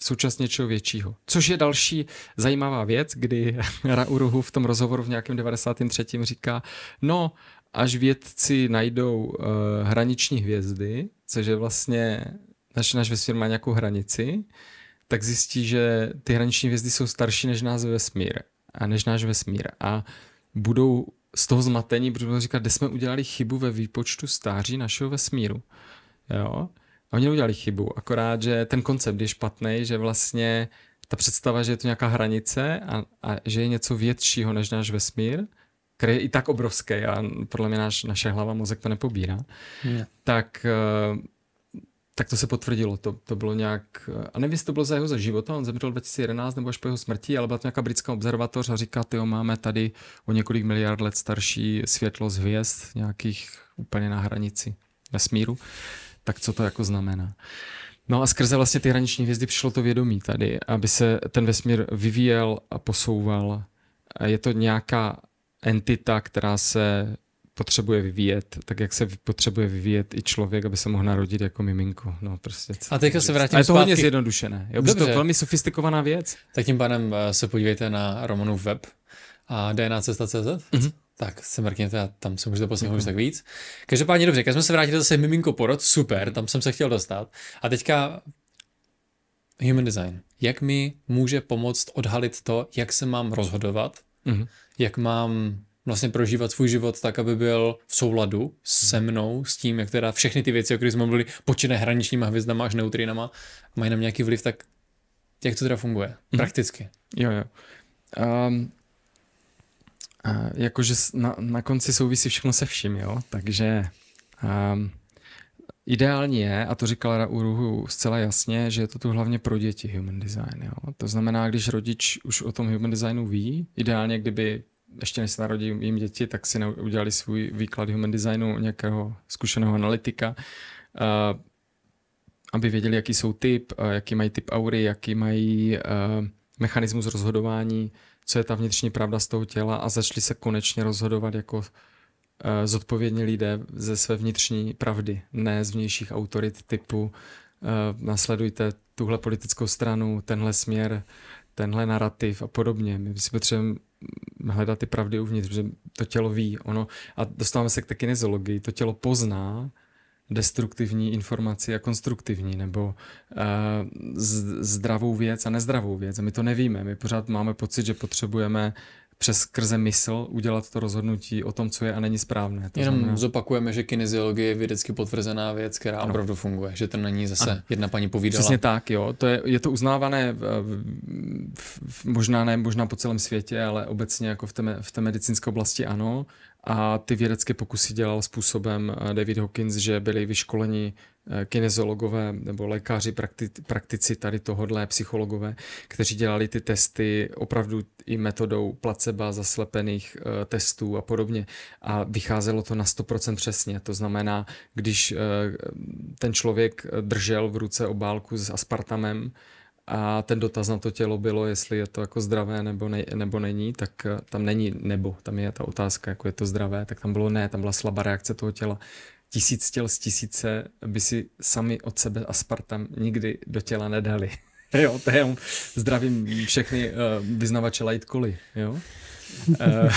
současně něčeho většího. Což je další zajímavá věc, kdy Uruhu v tom rozhovoru v nějakém 93. říká, no, až vědci najdou uh, hraniční hvězdy, což je vlastně, naš, naš vesmír má nějakou hranici, tak zjistí, že ty hraniční hvězdy jsou starší než nás vesmír a než náš vesmír a budou z toho zmatení, protože říkat, kde jsme udělali chybu ve výpočtu stáří našeho vesmíru. Jo? A oni udělali chybu, akorát, že ten koncept je špatný, že vlastně ta představa, že je to nějaká hranice a, a že je něco většího než náš vesmír, který je i tak obrovský a podle mě náš, naše hlava, mozek to nepobírá, ne. tak eh, tak to se potvrdilo, to, to bylo nějak, a nevím, jestli to bylo za jeho za života, on zemřel 2011 nebo až po jeho smrti, ale byla to nějaká britská observatoř a říká, jo, máme tady o několik miliard let starší světlo z hvězd, nějakých úplně na hranici vesmíru, tak co to jako znamená. No a skrze vlastně ty hraniční hvězdy přišlo to vědomí tady, aby se ten vesmír vyvíjel a posouval. Je to nějaká entita, která se potřebuje vyvíjet, tak jak se potřebuje vyvíjet i člověk, aby se mohl narodit jako miminko. No, prostě a teďka se vrátím A je to hodně zjednodušené. Jo, Dobře. to je velmi sofistikovaná věc. Tak tím pádem eh, se podívejte na Romanův web a dnacesta.cz. Mm-hmm. Tak se mrkněte a tam se můžete poslechnout už mhm. tak víc. Každopádně dobře, když jsme se vrátili zase miminko porod, super, tam jsem se chtěl dostat. A teďka human design. Jak mi může pomoct odhalit to, jak se mám rozhodovat, mm-hmm. jak mám vlastně prožívat svůj život tak, aby byl v souladu se hmm. mnou, s tím, jak teda všechny ty věci, o kterých jsme mluvili, počínaje hraničníma hvězdama až neutrinama, mají na nějaký vliv, tak jak to teda funguje? Hmm. Prakticky. Jo, jo. Um, uh, jakože na, na konci souvisí všechno se vším, jo? Takže um, Ideální je, a to říkala Rauruhu zcela jasně, že je to tu hlavně pro děti human design. Jo? To znamená, když rodič už o tom human designu ví, ideálně kdyby ještě než se narodí jim děti, tak si udělali svůj výklad human designu nějakého zkušeného analytika, eh, aby věděli, jaký jsou typ, eh, jaký mají typ aury, jaký mají eh, mechanismus rozhodování, co je ta vnitřní pravda z toho těla a začali se konečně rozhodovat jako zodpovědní lidé ze své vnitřní pravdy, ne z vnějších autorit typu nasledujte tuhle politickou stranu, tenhle směr, tenhle narrativ a podobně. My si potřebujeme hledat ty pravdy uvnitř, protože to tělo ví. Ono, a dostáváme se k taky nezologii. to tělo pozná destruktivní informaci a konstruktivní, nebo uh, zdravou věc a nezdravou věc. A my to nevíme. My pořád máme pocit, že potřebujeme přes skrze mysl udělat to rozhodnutí o tom, co je a není správné. To Jenom znamená... zopakujeme, že kineziologie je vědecky potvrzená věc, která ano. opravdu funguje, že to není zase ano. jedna paní povídala. Přesně tak, jo. To je, je to uznávané v, v, možná ne možná po celém světě, ale obecně jako v té, v té medicínské oblasti ano a ty vědecké pokusy dělal způsobem eh, David Hawkins, že byli vyškoleni eh, kinezologové nebo lékaři, praktici, tady tohodle, psychologové, kteří dělali ty testy opravdu i metodou placebo zaslepených eh, testů a podobně. A vycházelo to na 100% přesně. To znamená, když ten člověk držel v ruce obálku s aspartamem, a ten dotaz na to tělo bylo, jestli je to jako zdravé nebo, ne, nebo není, tak eh, tam není nebo, tam je ta otázka, jako je to zdravé, tak tam bylo ne, tam byla slabá reakce toho těla. Tisíc těl z tisíce by si sami od sebe a Spartam nikdy do těla nedali. jo, to je zdravím všechny uh, vyznavače lightkoly, jo. Eh,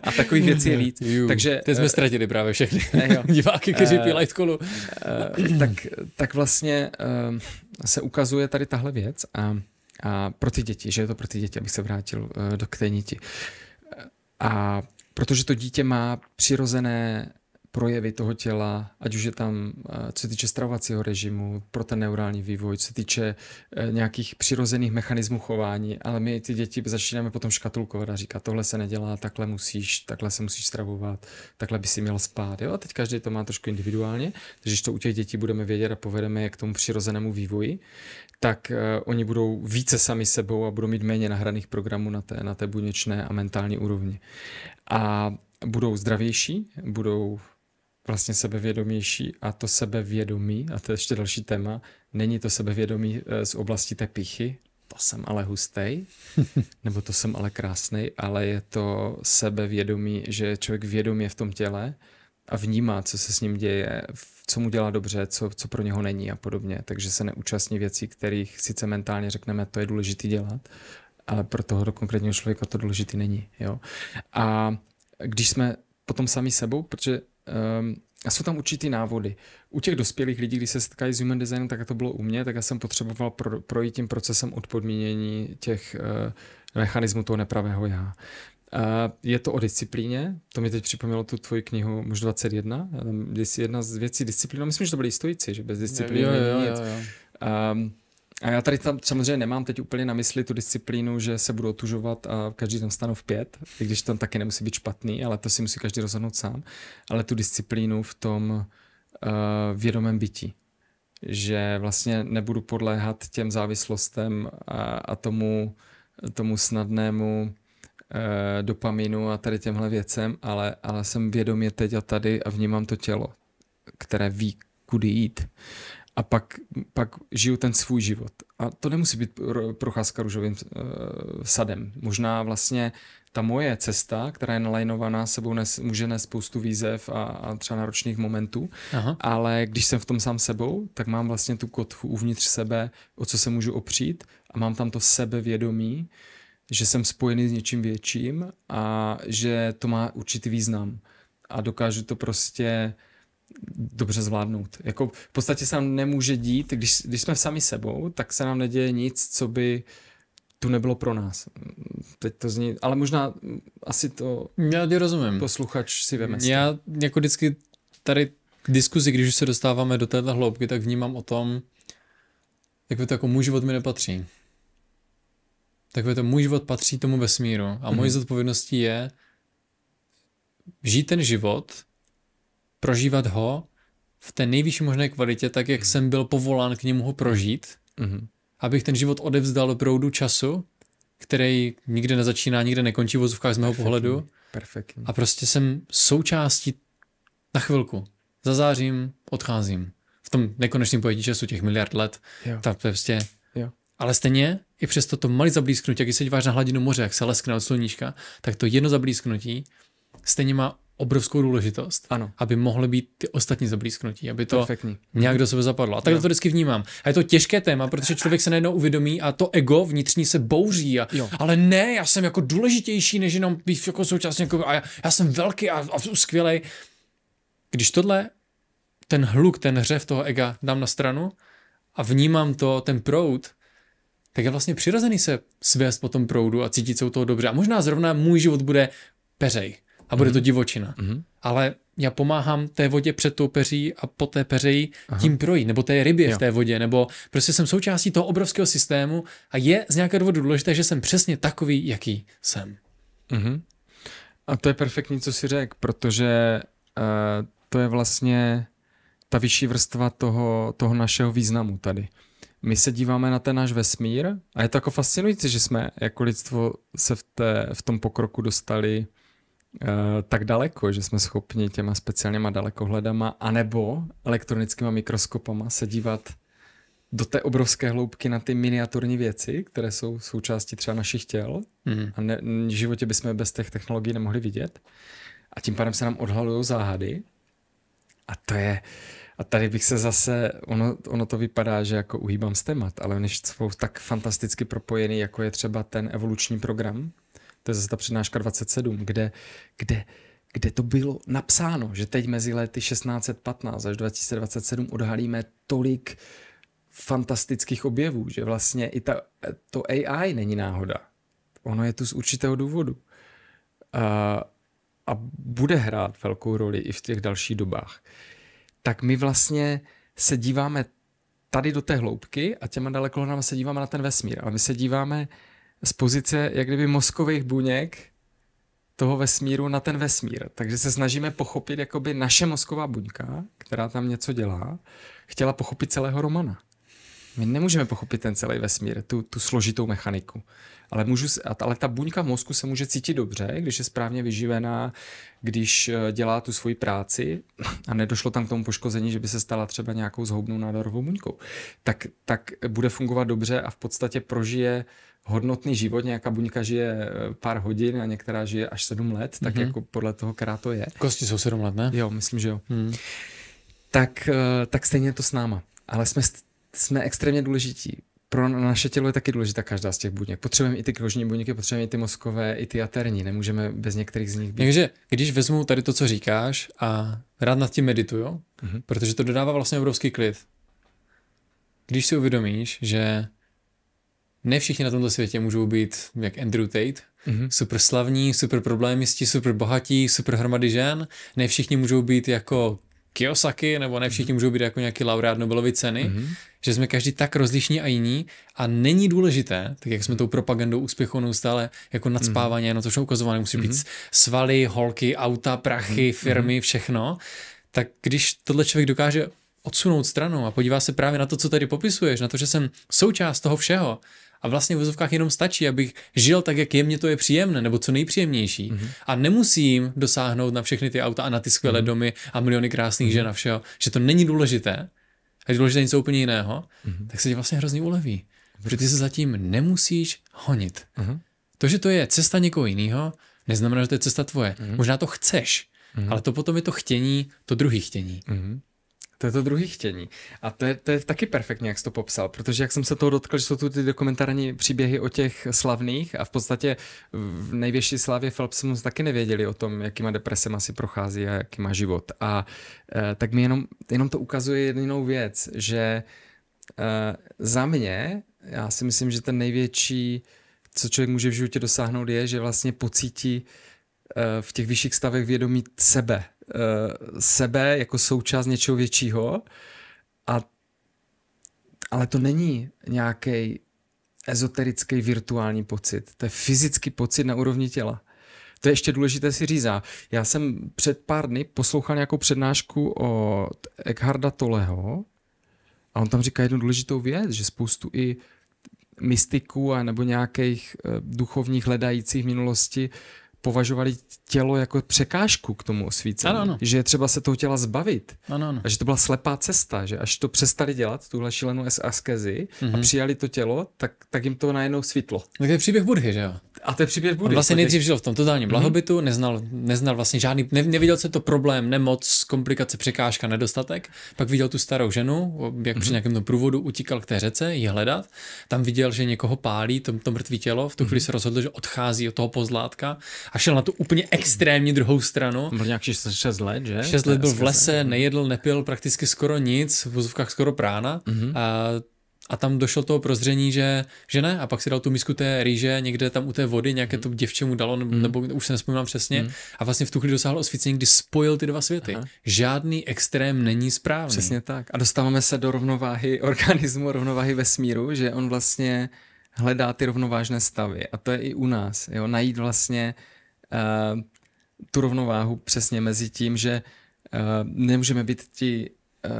a takových věcí je víc. Jú, Takže, teď jsme ztratili právě všechny jo. diváky, kteří uh, pijí lightcolu. uh, tak, tak vlastně uh, se ukazuje tady tahle věc a, a pro ty děti, že je to pro ty děti, abych se vrátil eh, do k té niti. A protože to dítě má přirozené projevy toho těla, ať už je tam, eh, co se týče stravovacího režimu, pro ten neurální vývoj, co se týče eh, nějakých přirozených mechanismů chování, ale my ty děti začínáme potom škatulkovat a říkat, tohle se nedělá, takhle musíš, takhle se musíš stravovat, takhle by si měl spát. Jo? A teď každý to má trošku individuálně, takže když to u těch dětí budeme vědět a povedeme je k tomu přirozenému vývoji, tak eh, oni budou více sami sebou a budou mít méně nahraných programů na té, na té buněčné a mentální úrovni. A budou zdravější, budou vlastně sebevědomější a to sebevědomí, a to je ještě další téma, není to sebevědomí eh, z oblasti té pichy, to jsem ale hustej, nebo to jsem ale krásný, ale je to sebevědomí, že člověk vědomě v tom těle a vnímá, co se s ním děje, co mu dělá dobře, co, co pro něho není a podobně. Takže se neúčastní věcí, kterých sice mentálně řekneme, to je důležité dělat, ale pro toho konkrétního člověka to důležité není. Jo? A když jsme potom sami sebou, protože um, a jsou tam určitý návody. U těch dospělých lidí, když se setkají s human designem, tak to bylo u mě, tak já jsem potřeboval pro, projít tím procesem odpodmínění těch uh, mechanismů toho nepravého já. Uh, je to o disciplíně, to mi teď připomnělo tu tvoji knihu Muž 21, tam jedna z věcí disciplína, no, myslím, že to byly stojíci, že bez disciplíny není nic. Jo, jo, jo. Um, ehm, a já tady tam samozřejmě nemám teď úplně na mysli tu disciplínu, že se budu otužovat a každý tam stanu v pět, i když tam taky nemusí být špatný, ale to si musí každý rozhodnout sám, ale tu disciplínu v tom uh, vědomém bytí. Že vlastně nebudu podléhat těm závislostem a, a tomu, tomu snadnému uh, dopaminu a tady těmhle věcem, ale, ale jsem vědomě teď a tady a vnímám to tělo, které ví, kudy jít a pak, pak žiju ten svůj život. A to nemusí být procházka růžovým uh, sadem. Možná vlastně ta moje cesta, která je nalajnovaná sebou, nes, může nést spoustu výzev a, a třeba náročných momentů, Aha. ale když jsem v tom sám sebou, tak mám vlastně tu kotvu uvnitř sebe, o co se můžu opřít a mám tam to sebevědomí, že jsem spojený s něčím větším a že to má určitý význam. A dokážu to prostě uh, dobře zvládnout. Jako v podstatě se nám nemůže dít, když, když jsme sami sebou, tak se nám neděje nic, co by tu nebylo pro nás. Teď to zní, ale možná asi to Já ti rozumím. posluchač si veme. Já jako vždycky tady diskuzi, když už se dostáváme do této hloubky, tak vnímám o tom, jak by to jako můj život mi nepatří. Tak by to můj život patří tomu vesmíru a mm-hmm. zodpovědností je žít ten život prožívat ho v té nejvyšší možné kvalitě, tak jak jsem byl povolán k němu ho prožít, mm-hmm. abych ten život odevzdal proudu času, který nikde nezačíná, nikde nekončí v vozovkách z mého pohledu. Perfektní. A prostě jsem součástí na chvilku. Zazářím, odcházím. V tom nekonečném pojetí času těch miliard let. Jo. Tak prostě... Jo. Ale stejně, i přesto to malý zablízknutí, jak když se díváš na hladinu moře, jak se leskne od sluníčka, tak to jedno zablízknutí stejně má obrovskou důležitost, ano. aby mohly být ty ostatní zablízknutí, aby to Perfektní. nějak do sebe zapadlo. A tak no. to vždycky vnímám. A je to těžké téma, protože člověk se najednou uvědomí a to ego vnitřní se bouří. A, jo. ale ne, já jsem jako důležitější, než jenom být jako současně, jako, a já, já jsem velký a, a skvělý. Když tohle, ten hluk, ten hřev toho ega dám na stranu a vnímám to, ten proud, tak je vlastně přirozený se svést po tom proudu a cítit se u toho dobře. A možná zrovna můj život bude peřej a bude mm-hmm. to mhm. divočina. Mm-hmm. Ale já pomáhám té vodě před tou peří a po té peřeji Aha. tím projít, nebo té rybě jo. v té vodě, nebo prostě jsem součástí toho obrovského systému a je z nějakého důvodu důležité, že jsem přesně takový, jaký jsem. Mm-hmm. A to je perfektní, co si řekl, protože uh, to je vlastně ta vyšší vrstva toho, toho našeho významu tady. My se díváme na ten náš vesmír a je to jako fascinující, že jsme jako lidstvo se v, té, v tom pokroku dostali Eh, tak daleko, že jsme schopni těma speciálníma dalekohledama anebo elektronickýma mikroskopama se dívat do té obrovské hloubky na ty miniaturní věci, které jsou součástí třeba našich těl mm. a ne, v životě bychom bez těch technologií nemohli vidět. A tím pádem se nám odhalují záhady. A to je, a tady bych se zase, ono, ono to vypadá, že jako uhýbám z témat, ale než jsou tak fantasticky propojený, jako je třeba ten evoluční program, to je zase ta přednáška 27, kde, kde, kde to bylo napsáno, že teď mezi lety 1615 až 2027 odhalíme tolik fantastických objevů, že vlastně i ta, to AI není náhoda. Ono je tu z určitého důvodu. A, a bude hrát velkou roli i v těch dalších dobách. Tak my vlastně se díváme tady do té hloubky a těma daleko nám se díváme na ten vesmír, ale my se díváme uh, z pozice jak kdyby mozkových buněk toho vesmíru na ten vesmír. Takže se snažíme pochopit, jakoby naše mozková buňka, která tam něco dělá, chtěla pochopit celého Romana. My nemůžeme pochopit ten celý vesmír, tu, tu složitou mechaniku. Ale, můžu, ale ta buňka v mozku se může cítit dobře, když je správně vyživená, když eh, dělá tu svoji práci a nedošlo tam k tomu poškození, že by se stala třeba nějakou zhoubnou nádorovou buňkou. Tak, tak bude fungovat dobře a v podstatě prožije uh, hodnotný život, nějaká buňka žije eh, pár hodin a některá žije až sedm let, tak mm-hmm. jako podle toho, která to je. Kosti jsou sedm let, ne? Jo, myslím, že jo. Mm. Tak, eh, tak stejně je to s náma. Ale jsme, jsme extrémně důležití. Pro naše tělo je taky důležitá každá z těch buněk. Potřebujeme i ty kožní buňky, potřebujeme i ty mozkové, i ty jaterní. Nemůžeme bez některých z nich být. Takže když vezmu tady to, co říkáš a rád nad tím medituju, mm-hmm. protože to dodává vlastně obrovský klid. Když si uvědomíš, že ne všichni na tomto světě můžou být jak Andrew Tate, mm-hmm. super slavní, super problémisti, super bohatí, super hromady žen, ne všichni můžou být jako Kiyosaki, nebo ne všichni mm-hmm. můžou být jako nějaký laureát Nobelovy ceny, mm-hmm. že jsme každý tak rozlišní a jiní a není důležité, tak jak jsme tou propagandou úspěchu neustále jako mhm. nadspávaně, mm-hmm. na to všechno ukazované, musí mm-hmm. být mhm. svaly, holky, auta, prachy, mm-hmm. firmy, mhm. všechno, tak když tohle člověk dokáže odsunout stranou a podívá se právě na to, co tady popisuješ, na to, že jsem součást toho všeho, a vlastně v vozovkách jenom stačí, abych žil tak, jak je mně to je příjemné, nebo co nejpříjemnější. Mm-hmm. A nemusím dosáhnout na všechny ty auta a na ty skvělé mm-hmm. domy a miliony krásných mm-hmm. žen a všeho, že to není důležité, a je důležité něco úplně jiného, mm-hmm. tak se ti vlastně hrozně uleví. Protože ty se zatím nemusíš honit. Mm-hmm. To, že to je cesta někoho jiného, neznamená, že to je cesta tvoje. Mm-hmm. Možná to chceš, mm-hmm. ale to potom je to chtění, to druhý chtění. Mm-hmm. To je to druhý chtění. A to je, to je taky perfektně, jak jsi to popsal, protože jak jsem se toho dotkl, že jsou tu ty dokumentární příběhy o těch slavných a v podstatě v největší slávě Phelpsons taky nevěděli o tom, jakýma depresema si prochází a jaký má život. A e, tak mi jenom, jenom to ukazuje jedinou věc, že e, za mě, já si myslím, že ten největší, co člověk může v životě dosáhnout, je, že vlastně pocítí e, v těch vyšších stavech vědomí sebe Eh, sebe jako součást něčeho většího. A, ale to není nějaký ezoterický virtuální pocit. To je fyzický pocit na úrovni těla. To je ještě důležité si říct. Já jsem před pár dny poslouchal nějakou přednášku od Eckharda Toleho a on tam říká jednu důležitou věc, že spoustu i mystiků a nebo nějakých eh, duchovních hledajících minulosti považovali tělo jako překážku k tomu osvícení. Ano, ano. Že je třeba se toho těla zbavit. Ano, ano. A že to byla slepá cesta, že až to přestali dělat, tuhle šílenou askezi, mm-hmm. a mhm. přijali to tělo, tak, tak jim to najednou svítlo. Tak je příběh Budhy, že jo? A to je příběh Budy. On vlastně nejdřív žil v tom totálním mhm. blahobytu, mm-hmm. neznal, neznal vlastně žádný, ne, neviděl, se to problém, nemoc, komplikace, překážka, nedostatek. Pak viděl tu starou ženu, jak mm-hmm. při mhm. nějakém tom průvodu utíkal k té řece, ji hledat. Tam viděl, že někoho pálí, to, to mrtvé tělo. V tu chvíli mm-hmm. se rozhodl, že odchází od toho pozlátka a šel na tu úplně extrémní druhou stranu. Byl nějak 6 let, že? 6 let byl v lese, mhm. nejedl, nepil prakticky skoro nic, v vozovkách skoro prána. Mm-hmm. A a tam došlo toho prozření, že, že ne a pak si dal tu misku té rýže někde tam u té vody, nějaké mhm. to děvče mu dalo, nebo mm. už se nespomínám přesně mm. a vlastně v tu chvíli dosáhl osvícení, kdy spojil ty dva světy. Aha. Žádný extrém není správný. Přesně tak a dostáváme se do rovnováhy organismu, rovnováhy vesmíru, že on vlastně hledá ty rovnovážné stavy a to je i u nás, jo, najít vlastně uh, tu rovnováhu přesně mezi tím, že uh, nemůžeme být ti uh,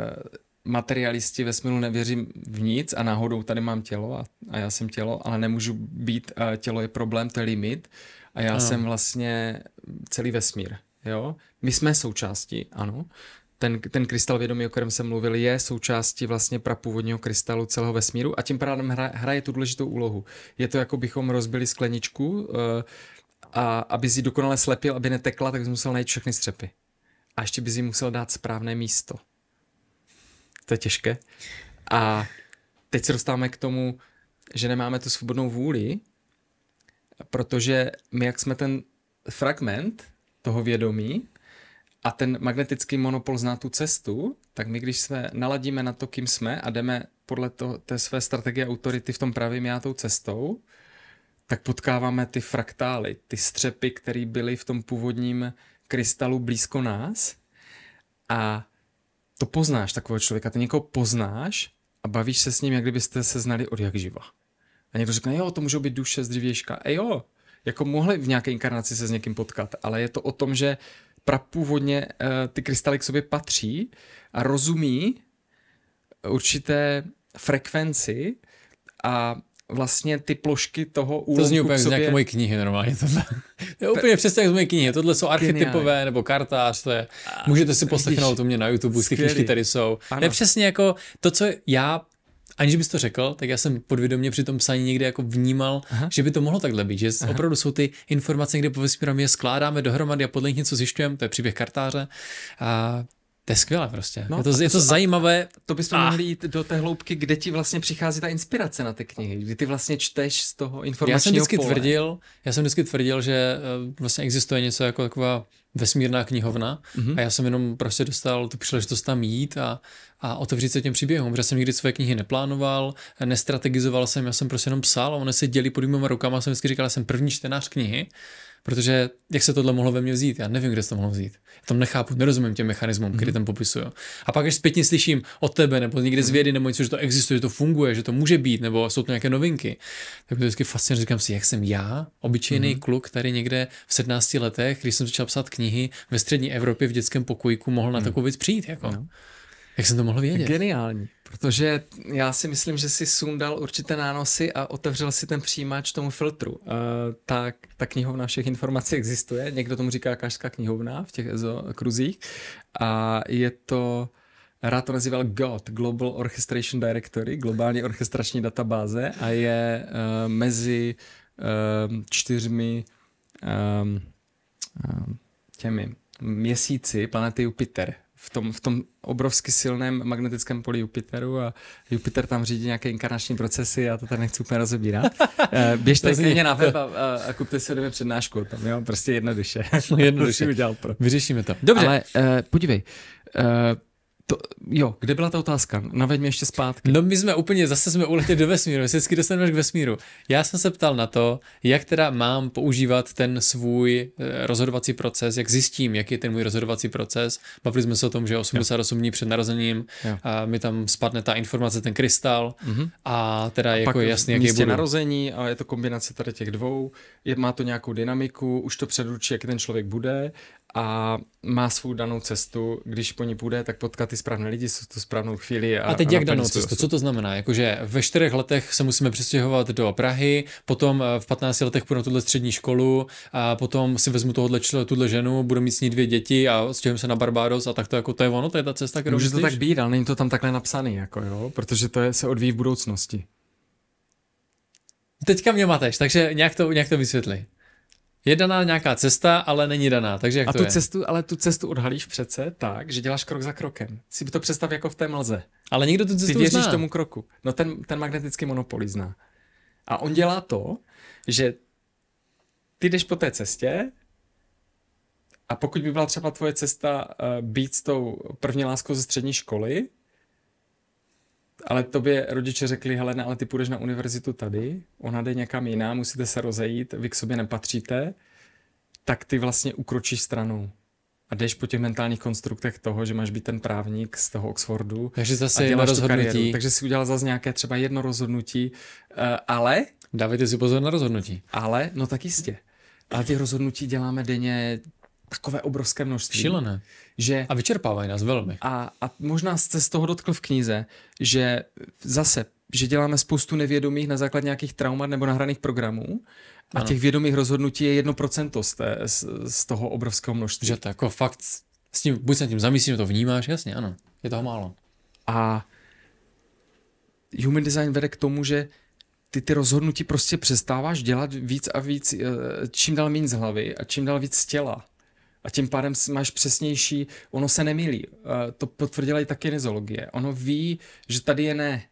materialisti ve smyslu nevěřím v nic a náhodou tady mám tělo a, a já jsem tělo, ale nemůžu být, a tělo je problém, to je limit a já ano. jsem vlastně celý vesmír, jo. My jsme součástí, ano. Ten, ten krystal vědomí, o kterém jsem mluvil, je součástí vlastně prapůvodního krystalu celého vesmíru a tím pádem hra, hraje tu důležitou úlohu. Je to jako bychom rozbili skleničku eh, a aby si dokonale slepil, aby netekla, tak musel najít všechny střepy. A ještě bys si musel dát správné místo to je těžké. A teď se dostáváme k tomu, že nemáme tu svobodnou vůli, protože my, jak jsme ten fragment toho vědomí a ten magnetický monopol zná tu cestu, tak my, když se naladíme na to, kým jsme a jdeme podle to, té své strategie autority v tom pravým já tou cestou, tak potkáváme ty fraktály, ty střepy, které byly v tom původním krystalu blízko nás a to poznáš takového člověka, ty někoho poznáš a bavíš se s ním, jak kdybyste se znali od jak živa. A někdo řekne, jo, to můžou být duše z dřívějška. A e, jo, jako mohli v nějaké inkarnaci se s někým potkat, ale je to o tom, že prapůvodně e, ty krystaly k sobě patří a rozumí určité frekvenci a vlastně ty plošky toho úlomku To zní úplně sobě... nějaké moje knihy normálně. Tohle. To je úplně Pe... přesně jak z moje knihy. Tohle jsou archetypové Geniálně. nebo kartář. To je. Můžete si poslechnout u mě na YouTube, ty knižky tady jsou. Ano. Je přesně jako to, co já aniž bys to řekl, tak já jsem podvědomě při tom psaní někde jako vnímal, Aha. že by to mohlo takhle být, že Aha. opravdu jsou ty informace, kde po vesmíru je skládáme dohromady a podle nich něco zjišťujeme, to je příběh kartáře. A to je skvělé prostě. No, je to, je to zajímavé. To bychom mohli jít do té hloubky, kde ti vlastně přichází ta inspirace na ty knihy, kdy ty vlastně čteš z toho informačního Já jsem vždycky pole. tvrdil, já jsem vždycky tvrdil, že eh, vlastně existuje něco jako taková vesmírná knihovna mm-hmm. a já jsem jenom prostě dostal tu příležitost tam jít a, a otevřít se těm příběhům, protože jsem nikdy své knihy neplánoval, nestrategizoval jsem, já jsem prostě jenom psal a one se dělí pod mýma rukama, jsem vždycky říkal, že jsem první čtenář knihy Protože jak se tohle mohlo ve mně vzít? Já nevím, kde se to mohlo vzít. Já tam nechápu, nerozumím těm mechanismům, který mhm. tam popisuju. A pak, když zpětně slyším od tebe nebo někde z mhm. vědy nebo něco, že to existuje, že to funguje, že to může být, nebo jsou to nějaké novinky, tak to vždycky fascinuje. Říkám si, jak jsem já, obyčejný mm. kluk, který někde v 17 letech, když jsem začal psát knihy ve střední Evropě v dětském pokojku, mohl na mm. takovou věc přijít. Jako. No. Jak jsem to mohl vědět? Geniální, protože já si myslím, že si sundal určité nánosy a otevřel si ten přijímač tomu filtru. E, eh, tak ta knihovna všech informací existuje, někdo tomu říká každá knihovna v těch EZO kruzích a je to rád to nazýval GOT, Global Orchestration Directory, globální orchestrační databáze a je e, mezi e, čtyřmi e, těmi měsíci planety Jupiter v tom, v tom obrovsky silném magnetickém poli Jupiteru a Jupiter tam řídí nějaké inkarnační procesy, já to tady nechci úplně rozebírat. Eh, běžte klidně na web a, a, a kupte si ode mě přednášku tam, jo? prostě jednoduše. jednoduše. udělal pro. Vyřešíme to. Dobře. Ale uh, podívej, uh, to, jo, kde byla ta otázka? Naveď mě ještě zpátky. No my jsme úplně, zase jsme uletěli do vesmíru, vždycky dostaneme k vesmíru. Já jsem se ptal na to, jak teda mám používat ten svůj eh, rozhodovací proces, jak zjistím, jaký je ten můj rozhodovací proces. Bavili jsme se o tom, že 88 jo. dní před narozením jo. a mi tam spadne ta informace, ten krystal mm-hmm. a teda a jako je jasný, jak je narození a je to kombinace tady těch dvou, je, má to nějakou dynamiku, už to předurčí, jaký ten člověk bude a má svou danou cestu, když po ní půjde, tak potká ty správné lidi, jsou tu správnou chvíli. A, a teď a jak danou cestu? Osud. Co to znamená? Jakože ve čtyřech letech se musíme přestěhovat do Prahy, potom eh, v 15 letech půjdu na tuhle střední školu a potom si vezmu tohohle, tuhle ženu, budu mít s ní dvě děti a stěhujeme se na Barbados a tak to jako to je ono, to je ta cesta, kterou Může myslíš? to tak být, ale není to tam takhle napsaný, jako jo, protože to je, se odvíjí v budoucnosti. Teďka mě mateš, takže nějak to, nějak to vysvětli. Je daná nějaká cesta, ale není daná, takže jak a to tu je? cestu, ale tu cestu odhalíš přece tak, že děláš krok za krokem. Si to představ jako v té mlze. Ale někdo tu cestu Ty věříš zná. tomu kroku. No ten, ten magnetický monopol zná. A on dělá to, že ty jdeš po té cestě a pokud by byla třeba tvoje cesta eh, být s tou první láskou ze střední školy, ale tobě rodiče řekli, Helena, ale ty půjdeš na univerzitu tady, ona jde někam jiná, musíte se rozejít, vy k sobě nepatříte, tak ty vlastně ukročíš stranou. A jdeš po těch mentálních konstruktech toho, že máš být ten právník z toho Oxfordu. Takže zase jedno rozhodnutí. Kariéru. Takže si udělal zase nějaké třeba jedno rozhodnutí, eh, ale... Dávajte si pozor na rozhodnutí. Ale, no tak jistě. Ale těch rozhodnutí děláme denně takové obrovské množství. Šílené. Že, a vyčerpávají nás velmi. A, a možná jste z toho dotkl v knize, že zase, že děláme spoustu nevědomých na základ nějakých traumat nebo nahraných programů a ano. těch vědomých rozhodnutí je jedno procento z, té, z, z toho obrovského množství. Že to jako fakt, s tím, buď se tím zamyslím, to vnímáš, jasně, ano, je toho málo. A human design vede k tomu, že ty ty rozhodnutí prostě přestáváš dělat víc a víc, eh, čím dál méně z hlavy a čím dál víc z těla a tím pádem máš přesnější, ono se nemýlí. Eh, to potvrdila i taky nezologie. Ono ví, že tady je ne.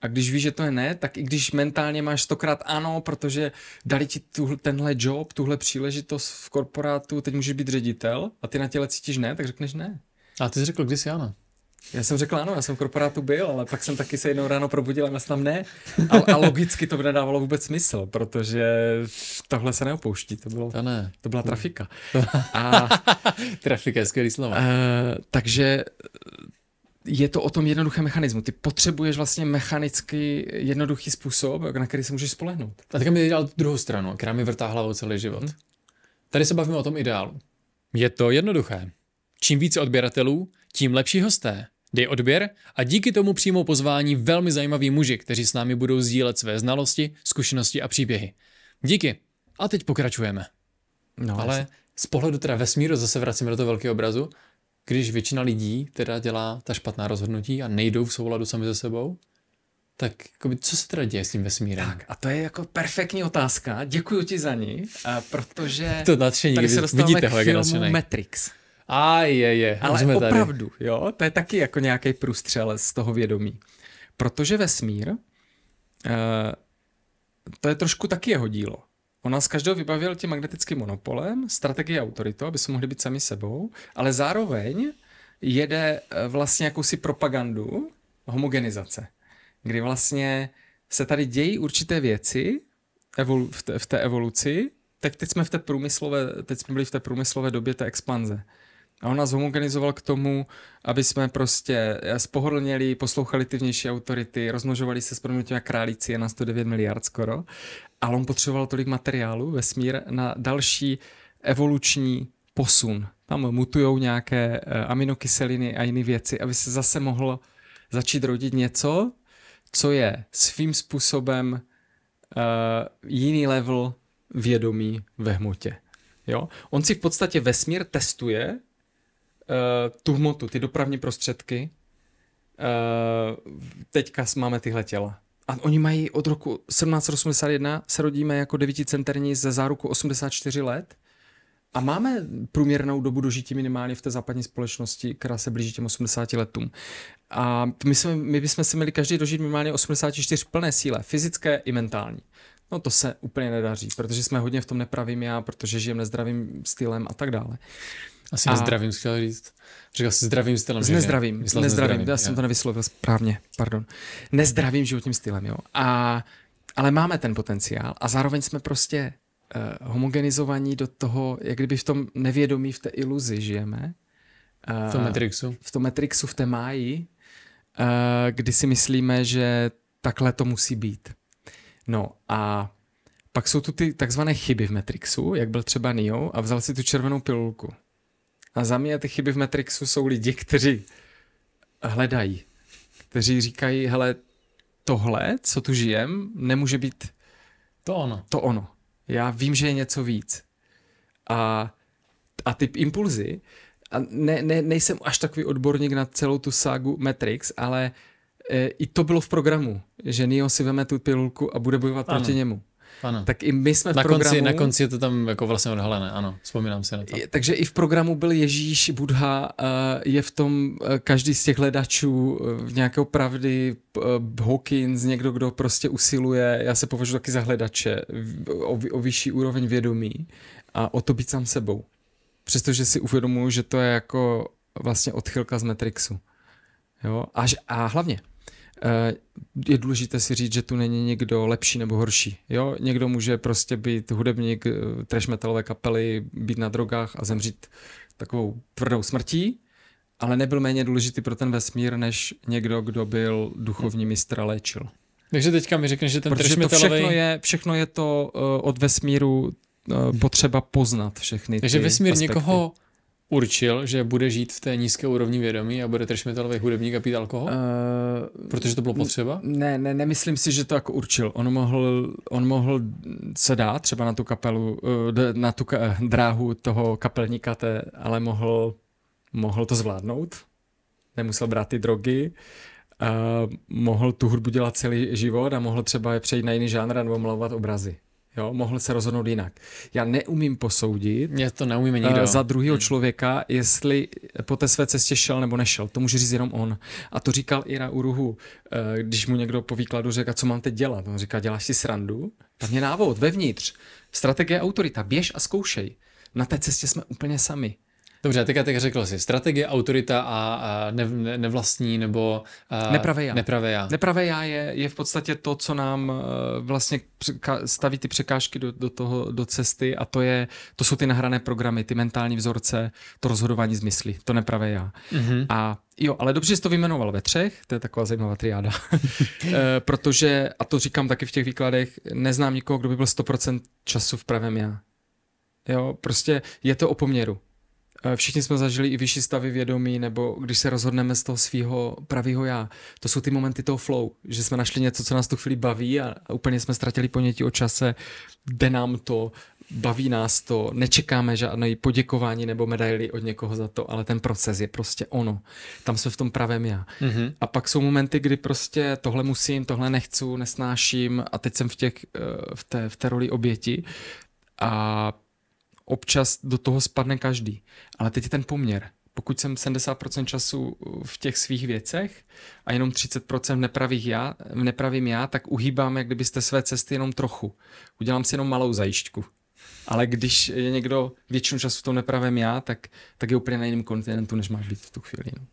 A když ví, že to je ne, tak i když mentálně máš stokrát ano, protože dali ti tuhle, tenhle job, tuhle příležitost v korporátu, teď můžeš být ředitel a ty na těle cítíš ne, tak řekneš ne. A ty jsi řekl kdysi ano. Já jsem řekl ano, já jsem v korporátu byl, ale pak jsem taky se jednou ráno probudil a tam ne. A, a logicky to by nedávalo vůbec smysl, protože tohle se neopouští, to, bylo, to, ne. to byla trafika. A, trafika je skvělý slovo. Uh, takže je to o tom jednoduchém mechanismu. Ty potřebuješ vlastně mechanicky jednoduchý způsob, na který se můžeš spolehnout. A tak mi dělal druhou stranu, která mi vrtá hlavou celý život. Hmm. Tady se bavíme o tom ideálu. Je to jednoduché. Čím více odběratelů, tím lepší hosté. Dej odběr a díky tomu přímo pozvání velmi zajímaví muži, kteří s námi budou sdílet své znalosti, zkušenosti a příběhy. Díky. A teď pokračujeme. No, Ale z pohledu teda vesmíru zase vracíme do toho velkého obrazu. Když většina lidí teda dělá ta špatná rozhodnutí a nejdou v souladu sami se sebou, tak jakoby, co se teda děje s tím vesmírem? Tak a to je jako perfektní otázka. Děkuji ti za ní, eh, protože to nadšení, tady se dostáváme vidíte ho, jak k filmu Matrix. A je, je. Ale jsme opravdu, tady. jo, to je taky jako nějaký průstřel z toho vědomí. Protože vesmír, eh, to je trošku taky jeho dílo. On nás každého vybavil tím magnetickým monopolem, strategií autoritu, aby jsme mohli být sami sebou, ale zároveň jede eh, vlastně jakousi propagandu homogenizace, kdy vlastně se tady dějí určité věci evolu- v, té, v té evoluci, tak teď jsme v té průmyslové, teď jsme byli v té průmyslové době té expanze. A on nás homogenizoval k tomu, aby jsme prostě eh, spohodlněli, poslouchali ty vnější autority, rozmnožovali se s a králíci, je na 109 miliard skoro. Ale on potřeboval tolik materiálu, vesmír, na další evoluční posun. Tam mutujou nějaké eh, aminokyseliny a jiné věci, aby se zase mohlo začít rodit něco, co je svým způsobem uh, jiný level vědomí ve hmotě. Jo? On si v podstatě vesmír testuje Eh, tu hmotu, ty dopravní prostředky, eh, teďka máme tyhle těla. A oni mají od roku 1781, se rodíme jako devíticenterní ze záruku 84 let a máme průměrnou dobu dožití minimálně v té západní společnosti, která se blíží těm 80 letům. A my, jsme, my bychom se měli každý dožít minimálně 84 plné síle, fyzické i mentální. No to se úplně nedaří, protože jsme hodně v tom nepravím já, protože žijeme nezdravým stylem a tak dále. Uh, asi a... nezdravým, chtěl říct. Říkal jsi zdravým stylem. S nezdravým, ne? nezdravým, nezdravým, já jsem to nevyslovil správně, pardon. Nezdravým životním stylem, jo. A, ale máme ten potenciál a zároveň jsme prostě uh, homogenizovaní do toho, jak kdyby v tom nevědomí, v té iluzi žijeme. Uh, v tom eh, Matrixu. V tom Matrixu, v té máji, uh, kdy si myslíme, že takhle to musí být. No a pak jsou tu ty takzvané chyby v Matrixu, jak byl třeba Neo a vzal si tu červenou pilulku. A za mě ty chyby v Matrixu jsou lidi, kteří hledají, kteří říkají, hele, tohle, co tu žijem, nemůže být to ono. To ono. Já vím, že je něco víc. A, a ty impulzy, a ne, ne, nejsem až takový odborník na celou tu ságu Matrix, ale e, i to bylo v programu, že Neo si veme tu pilulku a bude bojovat ano. proti němu ano. tak i my jsme na v programu... Konci, na konci je to tam jako vlastně odhalené, ano, vzpomínám si na to. Je, takže i v programu byl Ježíš, Budha, eh, je v tom eh, každý z těch hledačů eh, v nějakého pravdy, Hawkins, někdo, kdo prostě usiluje, já se považuji taky za hledače, o, o vyšší úroveň vědomí a o to být sám sebou. Přestože si uvědomuji, že to je jako vlastně odchylka z Matrixu. Jo? Až, a hlavně, Eh, je důležité si říct, že tu není někdo lepší nebo horší. Jo? Někdo může prostě být hudebník eh, trash metalové kapely, být na drogách a zemřít takovou tvrdou smrtí, ale nebyl méně důležitý pro ten vesmír, než někdo, kdo byl duchovní hmm. mistr a léčil. Takže teďka mi řekneš, že ten Protože trash metalový... všechno je, všechno je to eh, od vesmíru hmm. potřeba poznat všechny Takže vesmír aspekty. někoho určil, že bude žít v té nízké úrovni vědomí a bude metalový hudebník a pít alkohol? Uh, Protože to bylo potřeba? Ne, ne, nemyslím si, že to jako určil. On mohl, on mohl se dát třeba na tu kapelu, eh, na tu dráhu toho kapelníka, té, ale mohl, mohl to zvládnout. Nemusel brát ty drogy. Uh, mohl tu hudbu dělat celý život a mohl třeba přejít na jiný žánr nebo malovat obrazy. Jo, mohl se rozhodnout jinak. Já neumím posoudit Já to neumím nikdo. Eh, za druhého hmm. člověka, jestli po té své cestě šel nebo nešel. To může říct jenom on. A to říkal i na Uruhu, eh, když mu někdo po výkladu řekl, co mám teď dělat. On říká, děláš si srandu? Tam je návod, vevnitř. Strategie autorita, běž a zkoušej. Na té cestě jsme úplně sami. Dobře, teďka tak řekl jsi, strategie, autorita a, ne, ne, nevlastní nebo... nepravé já. Nepravé já. Nepravé já je, je v podstatě to, co nám e, vlastně staví ty překážky do, do, toho, do cesty a to, je, to jsou ty nahrané programy, ty mentální vzorce, to rozhodování z mysli, to nepravé já. Mm-hmm. A Jo, ale dobře jsi to vyjmenoval ve třech, to je taková zajímavá triáda, e, protože, a to říkám taky v těch výkladech, neznám nikoho, kdo by byl 100% času v pravém já. Jo, prostě je to o poměru. Eh, všichni jsme zažili i vyšší stavy vědomí, nebo když se rozhodneme z toho svého pravého já. To jsou ty momenty toho flow, že jsme našli něco, co nás tu chvíli baví a, úplně jsme ztratili ponětí o čase, jde nám to, baví nás to, nečekáme žádné poděkování nebo medaily od někoho za to, ale ten proces je prostě ono. Tam jsme v tom pravém já. Mm-hmm. A pak jsou momenty, kdy prostě tohle musím, tohle nechci, nesnáším a teď jsem v, těch, eh, v, té, v té roli oběti a občas do toho spadne každý. Ale teď je ten poměr. Pokud jsem 70% času uh, v těch svých věcech a jenom 30% nepravých já, nepravím já, tak uhýbám, jak kdybyste své cesty jenom trochu. Udělám si jenom malou zajišťku. Ale když je někdo většinu času v tom nepravém já, tak, tak je úplně na jiném kontinentu, než máš být v tu chvíli. No.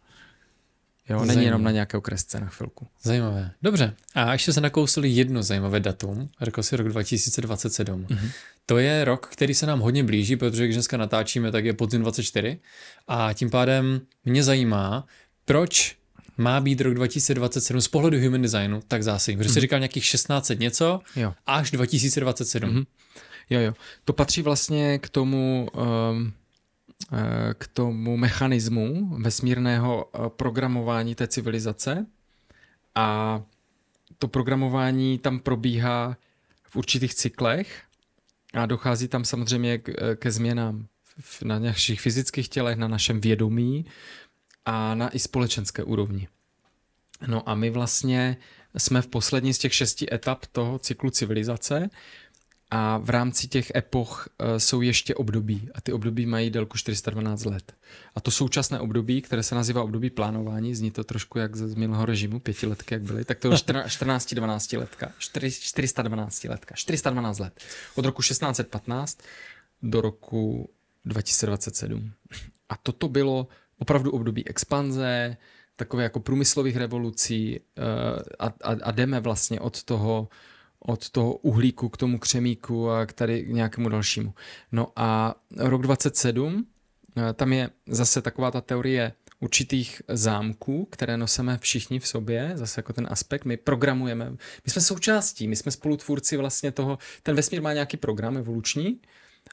Jo, Zajímavé. není jenom na nějaké okresce na chvilku. Zajímavé. Dobře. A ještě se nakousili jedno zajímavé datum, řekl si rok 2027. Mm-hmm. To je rok, který se nám hodně blíží, protože když dneska natáčíme, tak je podzim 24. A tím pádem mě zajímá, proč má být rok 2027 z pohledu human designu tak zásadní. Protože mm-hmm. jsi mhm. říkal nějakých 16 něco jo. až 2027. Mm-hmm. Jo, jo. To patří vlastně k tomu... Um Eh, k tomu mechanismu vesmírného eh, programování té civilizace a to programování tam probíhá v určitých cyklech a dochází tam samozřejmě eh, ke změnám na našich fyzických tělech, na našem vědomí a na i společenské úrovni. No a my vlastně jsme v poslední z těch šesti etap toho cyklu civilizace, a v rámci těch epoch eh, jsou ještě období a ty období mají délku 412 let. A to současné období, které se nazývá období plánování, zní to trošku jak ze minulého režimu, pětiletky jak byly, tak to je 14-12 letka, 412 letka, 412 let. Od roku 1615 do roku 2027. A toto bylo opravdu období expanze, takové jako průmyslových revolucí eh, a, a, a jdeme vlastně od toho od toho uhlíku k tomu křemíku a k tady k nějakému dalšímu. No a rok 27, eh, tam je zase taková ta teorie určitých zámků, které nosíme všichni v sobě, zase jako ten aspekt, my programujeme, my jsme součástí, my jsme spolutvůrci vlastně toho, ten vesmír má nějaký program evoluční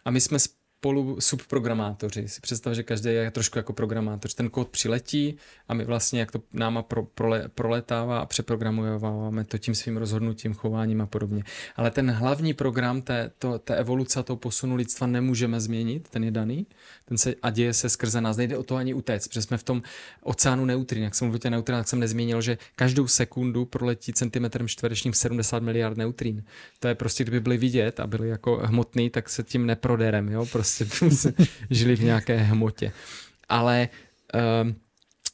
a my jsme polu subprogramátoři. Si představ, že každý je trošku jako programátor. Ten kód přiletí a my vlastně, jak to náma pro, prole, proletává a přeprogramováváme to tím svým rozhodnutím, chováním a podobně. Ale ten hlavní program té, to, té evoluce, toho posunu lidstva nemůžeme změnit, ten je daný ten se, a děje se skrze nás. Nejde o to ani utéct, protože jsme v tom oceánu neutrin. Jak jsem mluvil o neutrin, tak jsem nezmínil, že každou sekundu proletí centimetrem čtverečním 70 miliard neutrin. To je prostě, kdyby byly vidět a byly jako hmotný, tak se tím neproderem, jo? Prostě žili v nějaké hmotě. Ale um,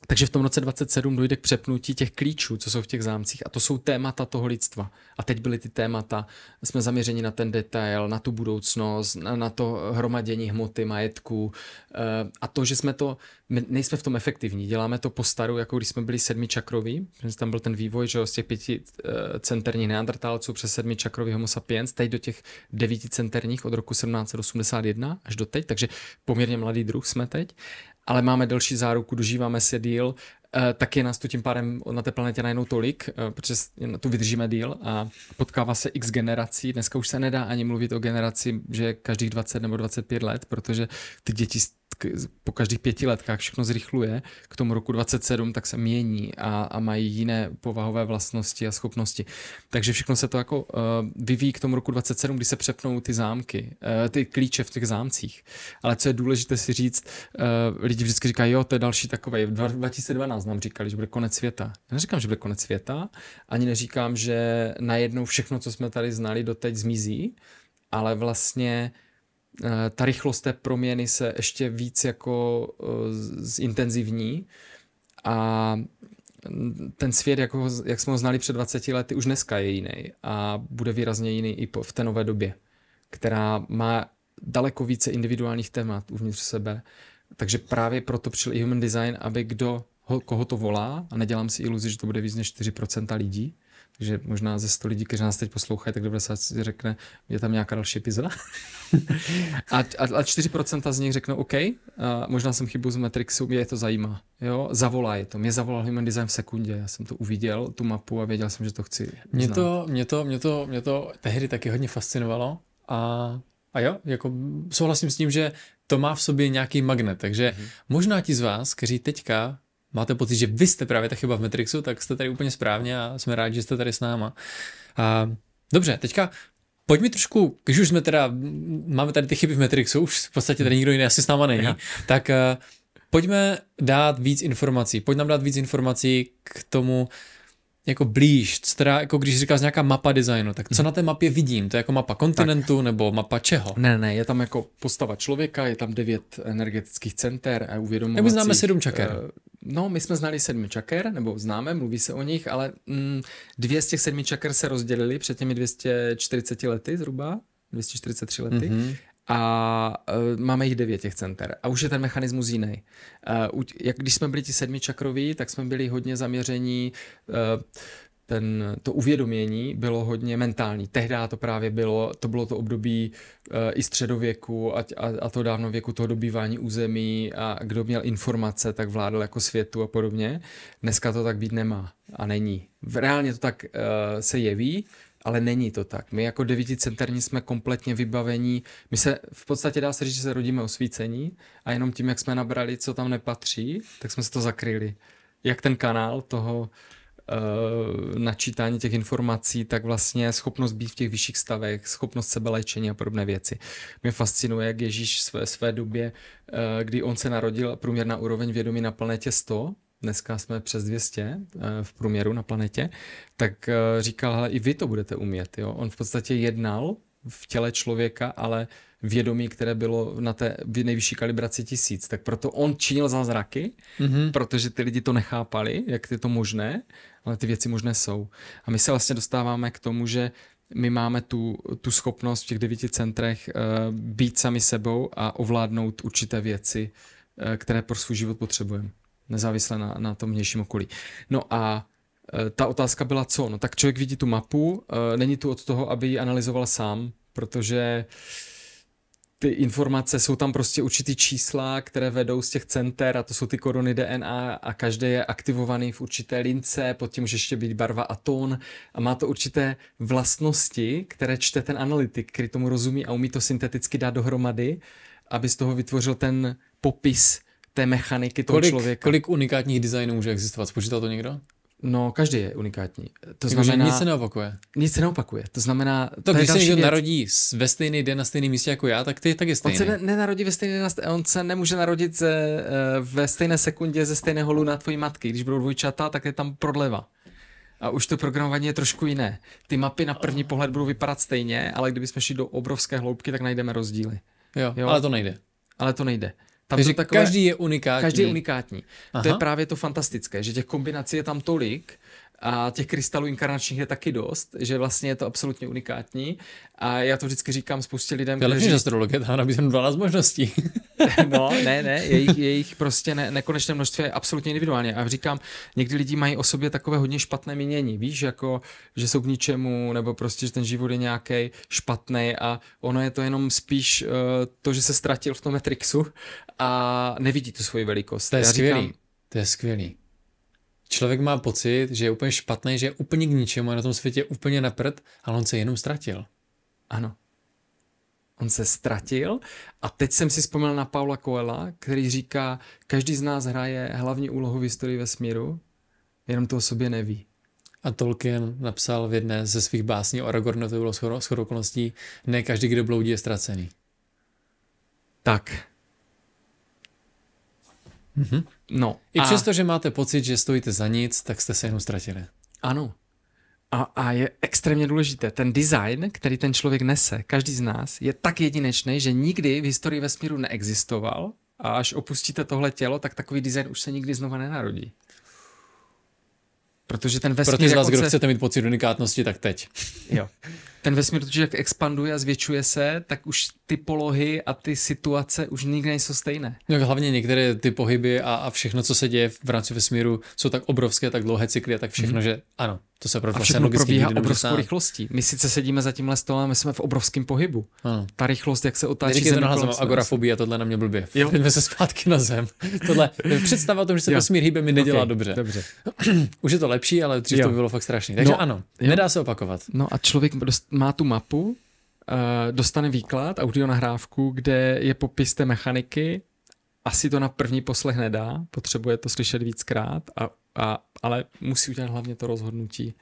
takže v tom roce 27 dojde k přepnutí těch klíčů, co jsou v těch zámcích a to jsou témata toho lidstva. A teď byly ty témata, jsme zaměřeni na ten detail, na tu budoucnost, na, na to hromadění hmoty, majetku eh, a to, že jsme to, my nejsme v tom efektivní, děláme to po staru, jako když jsme byli sedmičakroví, protože tam byl ten vývoj, že z těch pěti eh, centerních neandrtálců přes sedmičakrový homo sapiens, teď do těch devíti centerních od roku 1781 až do teď, takže poměrně mladý druh jsme teď ale máme delší záruku, dožíváme se díl, eh, je nás to tím pádem na té planetě najednou tolik, eh, protože tu vydržíme díl a potkává se x generací. Dneska už se nedá ani mluvit o generaci, že každých 20 nebo 25 let, protože ty děti po každých pěti letkách všechno zrychluje, k tomu roku 27 tak se mění a, a mají jiné povahové vlastnosti a schopnosti. Takže všechno se to jako uh, vyvíjí k tomu roku 27, kdy se přepnou ty zámky, uh, ty klíče v těch zámcích. Ale co je důležité si říct, uh, lidi vždycky říkají, jo, to je další takové. V 2012 nám říkali, že bude konec světa. Já neříkám, že bude konec světa, ani neříkám, že najednou všechno, co jsme tady znali doteď, zmizí, ale vlastně Eh, ta rychlost té proměny se ještě víc jako eh, zintenzivní a ten svět, jako jak jsme ho znali před 20 lety, už dneska je jiný a bude výrazně jiný i v té nové době, která má daleko více individuálních témat uvnitř sebe. Takže právě proto přišel i human design, aby kdo koho to volá, a nedělám si iluzi, že to bude víc než 4% lidí, takže možná ze 100 lidí, kteří nás teď poslouchají, tak 90 si řekne, je tam nějaká další epizoda. a, a, a 4% z nich řeknou, OK, a možná jsem chybu z Matrixu, mě to zajímá. Jo? Zavolá je to. Mě zavolal Human Design v sekundě. Já jsem to uviděl, tu mapu a věděl jsem, že to chci. Mě to, mě to, mě to, mě to tehdy taky hodně fascinovalo. A a jo, jako souhlasím s tím, že to má v sobě nějaký magnet, takže mm-hmm. možná ti z vás, kteří teďka máte pocit, že vy jste právě ta chyba v Matrixu, tak jste tady úplně správně a jsme rádi, že jste tady s náma. A, dobře, teďka Pojďme trošku, když už jsme teda, máme tady ty chyby v Matrixu, už v podstatě tady nikdo jiný asi s náma není, tak eh, pojďme dát víc informací, pojď nám dát víc informací k tomu, jako blíž, teda jako když říkáš nějaká mapa designu, tak co mhm. na té mapě vidím? To je jako mapa kontinentu tak. nebo mapa čeho? Ne, ne, je tam jako postava člověka, je tam devět energetických center a uvědomovacích. Nebo známe sedm čaker? Eh, no, my jsme znali sedmi čaker, nebo známe, mluví se o nich, ale mm, dvě z těch sedmi čaker se rozdělily před těmi 240 lety zhruba, 243 lety. Mm-hmm a uh, máme jich devět těch center a už je ten mechanismus jiný. Uh, jak když jsme byli ti sedmi čakroví, tak jsme byli hodně zaměření uh, ten, to uvědomění bylo hodně mentální. Tehdy to právě bylo, to bylo to období e, i středověku a, a, a to dávno věku toho dobývání území a kdo měl informace, tak vládl jako světu a podobně. Dneska to tak být nemá a není. Reálně to tak e, se jeví, ale není to tak. My jako devíticenterní jsme kompletně vybavení. My se v podstatě dá se říct, že se rodíme osvícení a jenom tím, jak jsme nabrali, co tam nepatří, tak jsme se to zakryli. Jak ten kanál toho uh, načítání těch informací, tak vlastně schopnost být v těch vyšších stavech, schopnost sebelečení a podobné věci. Mě fascinuje, jak Ježíš v své, své době, uh, kdy on se narodil, průměrná úroveň vědomí na planetě 100, dneska jsme přes 200 eh, v průměru na planetě, tak eh, říkal, hele, i vy to budete umět. Jo? On v podstatě jednal v těle člověka, ale vědomí, které bylo na té nejvyšší kalibraci tisíc. Tak proto on činil zázraky, mm-hmm. protože ty lidi to nechápali, jak je to možné, ale ty věci možné jsou. A my se vlastně dostáváme k tomu, že my máme tu, tu schopnost v těch devíti centrech uh, být sami sebou a ovládnout určité věci, uh, které pro svůj život potřebujeme nezávisle na, na tom vnějším okolí. No a e, ta otázka byla co? No tak člověk vidí tu mapu, e, není tu od toho, aby ji analyzoval sám, protože ty informace jsou tam prostě určitý čísla, které vedou z těch center a to jsou ty korony DNA a každé je aktivovaný v určité lince, pod tím může ještě být barva a tón a má to určité vlastnosti, které čte ten analytik, který tomu rozumí a umí to synteticky dát dohromady, aby z toho vytvořil ten popis té mechaniky toho kolik, člověka. Kolik unikátních designů může existovat? Spočítal to někdo? No, každý je unikátní. To Jak znamená, nic se neopakuje. Nic se neopakuje. To znamená, to, když se někdo věc. narodí ve stejný den na stejném místě jako já, tak ty tak je stejný. On se ne- nenarodí ve stejný den, na stejný, on se nemůže narodit ze, eh, ve stejné sekundě ze stejného luna tvojí matky. Když budou dvojčata, tak je tam prodleva. A už to programování je trošku jiné. Ty mapy na první pohled budou vypadat stejně, ale kdybychom šli do obrovské hloubky, tak najdeme rozdíly. Jo, jo? ale to nejde. Ale to nejde. Tam to takové, každý je unikátní. Každý je unikátní. Aha. To je právě to fantastické, že těch kombinací je tam tolik, a těch krystalů inkarnačních je taky dost, že vlastně je to absolutně unikátní. A já to vždycky říkám spoustě lidem, Ale že astrologie, jsem nabízím 12 možností. no, ne, ne, jejich, jejich prostě ne, nekonečné množství je absolutně individuálně. A říkám, někdy lidi mají o sobě takové hodně špatné mínění, víš, jako, že jsou k ničemu, nebo prostě, že ten život je nějaký špatný a ono je to jenom spíš uh, to, že se ztratil v tom Matrixu a nevidí tu svoji velikost. To je já skvělý. Říkám, to je skvělý člověk má pocit, že je úplně špatný, že je úplně k ničemu a na tom světě je úplně napřed, ale on se jenom ztratil. Ano. On se ztratil a teď jsem si vzpomněl na Paula Coela, který říká, každý z nás hraje hlavní úlohu v historii vesmíru, jenom to o sobě neví. A Tolkien napsal v jedné ze svých básní o Aragornu, to bylo shodou okolností, ne každý, kdo bloudí, je ztracený. Tak, Mm-hmm. No, I a... přesto, že máte pocit, že stojíte za nic, tak jste se jenom ztratili. Ano. A, a je extrémně důležité. Ten design, který ten člověk nese, každý z nás, je tak jedinečný, že nikdy v historii vesmíru neexistoval a až opustíte tohle tělo, tak takový design už se nikdy znova nenarodí. Protože ten vesmír... Pro ty z vás, jako kdo se... chcete mít pocit unikátnosti, tak teď. Jo. Ten vesmír totiž jak expanduje a zvětšuje se, tak už ty polohy a ty situace už nikdy nejsou stejné. No, hlavně některé ty pohyby a, a všechno, co se děje v rámci vesmíru, jsou tak obrovské, tak dlouhé cykly a tak všechno, mm-hmm. že ano, to se opravdu a všechno probíhá obrovskou rychlostí. My sice sedíme za tímhle stolem, my jsme v obrovském pohybu. Ano. Ta rychlost, jak se otáčí Neříkej zem, to kolem agorafobie, tohle na mě blbě. Jo. Pojďme se zpátky na zem. Tohle, představa o tom, že se vesmír hýbe, mi nedělá okay, dobře. dobře. Už je to lepší, ale dřív to by bylo fakt strašný. Takže no, ano, jo. nedá se opakovat. No a člověk má tu mapu, eh, dostane výklad, audio nahrávku, kde je popis té mechaniky, asi to na první poslech nedá, potřebuje to slyšet víckrát, a, a, ale musí udělat hlavně to rozhodnutí.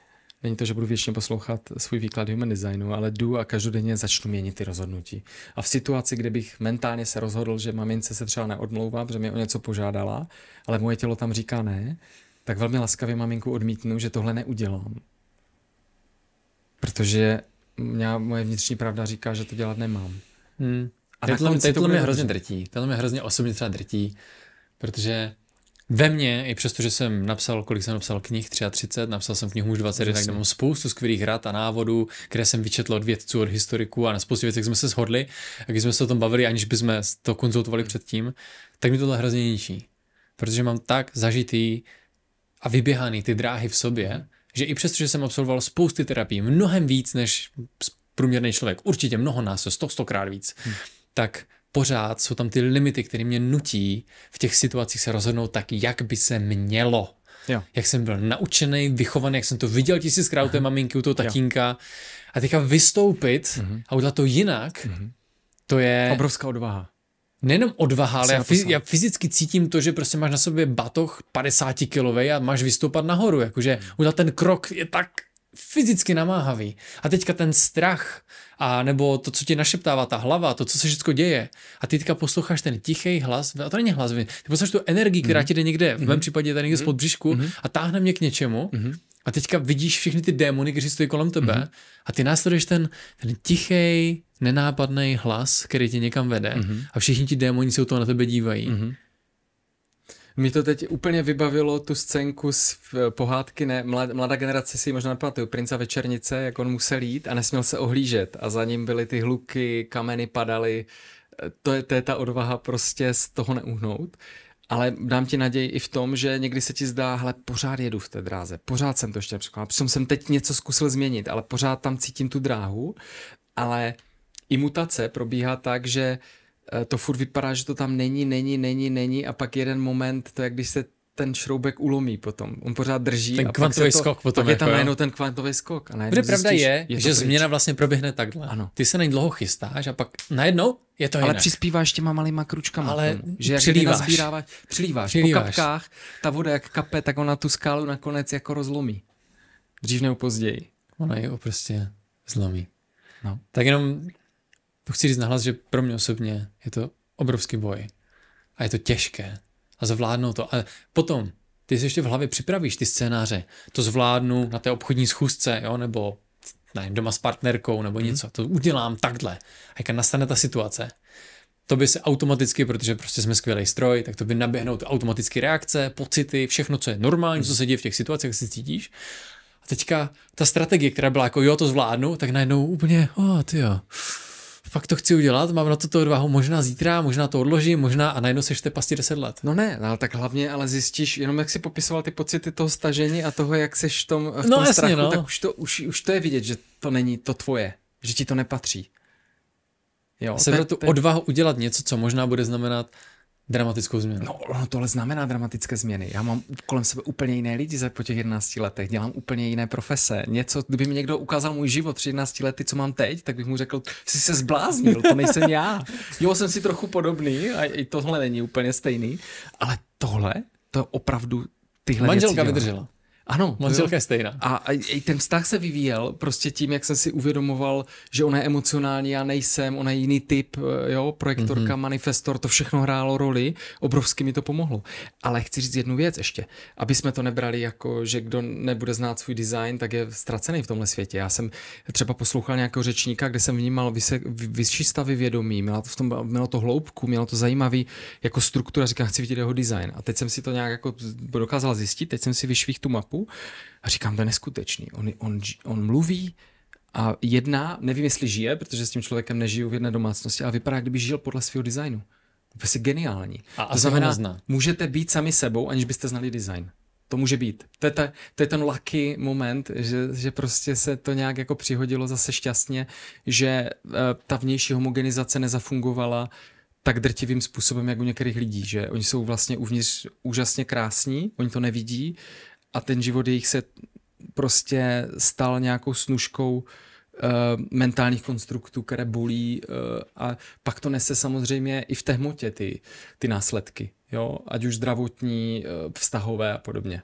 Není to, že budu věčně poslouchat svůj výklad human designu, ale jdu a každodenně začnu měnit ty rozhodnutí. A v situaci, kdy bych mentálně se rozhodl, že mamince se třeba neodmlouvá, protože mě o něco požádala, ale moje tělo tam říká ne, tak velmi laskavě maminku odmítnu, že tohle neudělám. Protože mě, moje vnitřní pravda říká, že to dělat nemám. Hmm. A tenhle, tenhle, mě hrozně drtí. Tenhle mě hrozně osobně třeba drtí, protože ve mně, i přesto, že jsem napsal, kolik jsem napsal knih, 33, napsal jsem knihu už 20, tak mám spoustu skvělých rad a návodů, které jsem vyčetl od vědců, od historiků a na věcí, jak jsme se shodli, jak jsme se o tom bavili, aniž bychom to konzultovali hmm. předtím, tak mi tohle hrozně ničí. Protože mám tak zažitý a vyběhaný ty dráhy v sobě, že i přesto, že jsem absolvoval spousty terapií, mnohem víc než průměrný člověk, určitě mnoho nás, 100, 100 víc, hmm tak pořád jsou tam ty limity, které mě nutí v těch situacích se rozhodnout tak, jak by se mělo. Jo. Jak jsem byl naučený, vychovaný, jak jsem to viděl tisíckrát u té maminky, u toho tatínka. Jo. A teďka vystoupit mm-hmm. a udělat to jinak, mm-hmm. to je... Obrovská odvaha. Nejenom odvaha, ale já, fyz, já fyzicky cítím to, že prostě máš na sobě batoh 50 kilový a máš vystoupat nahoru, jakože mhm. udělat ten krok je tak fyzicky namáhavý. A teďka ten strach, a nebo to, co ti našeptává ta hlava, to, co se všechno děje. A ty teďka posloucháš ten tichý hlas, a to není hlas, ty posloucháš tu energii, která mm-hmm. ti jde někde, v mém mm-hmm. případě tady někde mm-hmm. spod mhm. břišku mm-hmm. a táhne mě k něčemu. Mm-hmm. A teďka vidíš všechny ty démony, kteří stojí kolem tebe mm-hmm. a ty následuješ ten, ten tichý, nenápadný hlas, který tě někam vede mm-hmm. a všichni ti démoni se u toho na tebe dívají. Mm-hmm. Mě to teď úplně vybavilo tu scénku z eh, pohádky, ne, mladá generace si ji možná nepamatuju, Prince Večernice, jak on musel jít a nesměl se ohlížet a za ním byly ty hluky, kameny padaly, eh, to je, to je ta odvaha prostě z toho neuhnout. Ale dám ti naději i v tom, že někdy se ti zdá, hele, pořád jedu v té dráze, pořád jsem to ještě nepřekonal, přitom jsem teď něco zkusil změnit, ale pořád tam cítím tu dráhu, ale i mutace probíhá tak, že uh, Eh, to furt vypadá, že to tam není, není, není, není a pak jeden moment, to jak když se ten šroubek ulomí potom. On pořád drží. Ten a kvantový to, skok potom. Pak je tam jako, najednou ten kvantový skok. A pravda zjistíš, je, je že pryč. změna vlastně proběhne takhle. Ano. Ty se na ní dlouho chystáš a pak najednou je to Ale jinak. přispíváš těma malýma kručkama. Ale tomu, že jak přilíváš. přilíváš. přilíváš. Po kapkách ta voda jak kape, tak ona tu skálu nakonec jako rozlomí. Dřív nebo později. Ona ji prostě zlomí. No. Tak jenom to chci říct nahlas, že pro mě osobně je to obrovský boj. A je to těžké. A zvládnout to. A potom, ty si ještě v hlavě připravíš ty scénáře. To zvládnu na té obchodní schůzce, jo, nebo nevím, doma s partnerkou, nebo hmm. něco. To udělám takhle. A jak nastane ta situace, to by se automaticky, protože prostě jsme skvělý stroj, tak to by naběhnout automaticky reakce, pocity, všechno, co je normální, co mhm. se děje v těch situacích, jak si cítíš. A teďka ta strategie, která byla jako jo, to zvládnu, tak najednou úplně, o, oh, ty jo fakt to chci udělat, mám na to tu odvahu, možná zítra, možná to odložím, možná a najednou se ještě pasti 10 let. No ne, no ale tak hlavně, ale zjistíš, jenom jak si popisoval ty pocity toho stažení a toho, jak seš v tom, v no tom no, jasně, strachu, no. tak už to, už, už to je vidět, že to není to tvoje, že ti to nepatří. Jo, Sebrat tu odvahu udělat něco, co možná bude znamenat, Dramatickou změnu. No, no, tohle znamená dramatické změny. Já mám kolem sebe úplně jiné lidi za po těch 11 letech, dělám úplně jiné profese. Něco, kdyby mi někdo ukázal můj život před 11 lety, co mám teď, tak bych mu řekl, jsi se zbláznil, to nejsem já. Jo, jsem si trochu podobný a i tohle není úplně stejný, ale tohle, to opravdu tyhle Manželka vydržela. Ano. Manželka je stejná. A, a ten vztah se vyvíjel prostě tím, jak jsem si uvědomoval, že ona je emocionální, já nejsem, ona je jiný typ, eh, jo, projektorka, mm-hmm. manifestor, to všechno hrálo roli, obrovsky mi to pomohlo. Ale chci říct jednu věc ještě, aby jsme to nebrali jako, že kdo nebude znát svůj design, tak je ztracený v tomhle světě. Já jsem třeba poslouchal nějakého řečníka, kde jsem vnímal vyšší stavy vědomí, mělo to, v tom, mělo to hloubku, mělo to zajímavý jako struktura, říkám, chci vidět jeho design. A teď jsem si to nějak jako dokázal zjistit, teď jsem si vyšvihl tu mapu roku. A říkám, to je neskutečný. On, on, on mluví a jedná, nevím, jestli žije, protože s tím člověkem nežiju v jedné domácnosti, ale vypadá, kdyby žil podle svého designu. je geniální. A to znamená, nezná. můžete být sami sebou, aniž byste znali design. To může být. To je, ta, to je ten lucky moment, že, že prostě se to nějak jako přihodilo zase šťastně, že uh, ta vnější homogenizace nezafungovala tak drtivým způsobem, jak u některých lidí, že oni jsou vlastně uvnitř úžasně krásní, oni to nevidí a ten život jejich se prostě stal nějakou snužkou eh, mentálních konstruktů, které bolí eh, a pak to nese samozřejmě i v té hmotě ty, ty následky, jo? ať už zdravotní, eh, vztahové a podobně.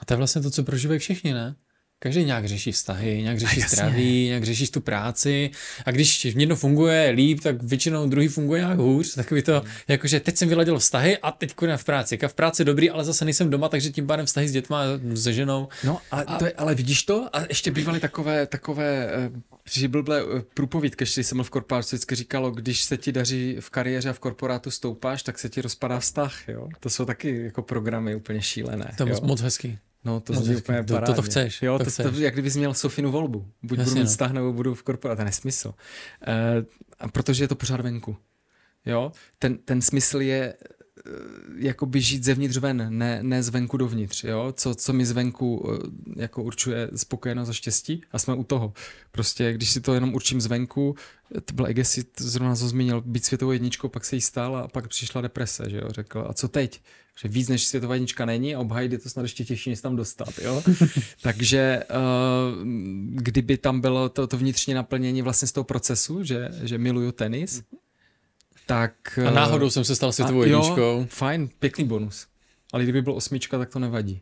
A to je vlastně to, co prožívají všichni, ne? Každý nějak řeší vztahy, nějak řeší Jasně. zdraví, nějak řešíš tu práci a když jedno funguje líp, tak většinou druhý funguje nějak hůř, Tak by to, hmm. jakože teď jsem vyladil vztahy a teď jsem v práci. Ka v práci dobrý, ale zase nejsem doma, takže tím pádem vztahy s dětma, se ženou. No a, a... To je, ale vidíš to? A ještě bývaly takové, takové eh, přiblblé eh, průpovídky, když jsem v korporátu vždycky říkalo, když se ti daří v kariéře a v korporátu stoupáš, tak se ti rozpadá vztah, jo? To jsou taky jako programy úplně šílené. To je moc hezký. No, to no, úplně to, to, to chceš. Jo, to, to, chceš. to, jak kdybys měl Sofinu volbu. Buď Jasně, budu mít no. vztah, nebo budu v korporaci. To je nesmysl. E, protože je to pořád venku. Jo, ten, ten smysl je eh, jako by žít zevnitř ven, ne, ne zvenku dovnitř, jo? Co, co mi zvenku eh, jako určuje spokojenost a štěstí a jsme u toho. Prostě když si to jenom určím zvenku, to byl Egesi, zrovna to zmínil, být světovou jedničkou, pak se jí stála a pak přišla deprese, že jo? Řekl, a co teď? že víc než světová jednička není a obhajit je to snad ještě těžší, než tam dostat. Jo? Takže eh, kdyby tam bylo to, to vnitřní naplnění vlastně z toho procesu, že, že miluju tenis, tak... A náhodou eh, jsem se stal světovou jedničkou. Jo, fajn, pěkný bonus. Ale kdyby byl osmička, tak to nevadí.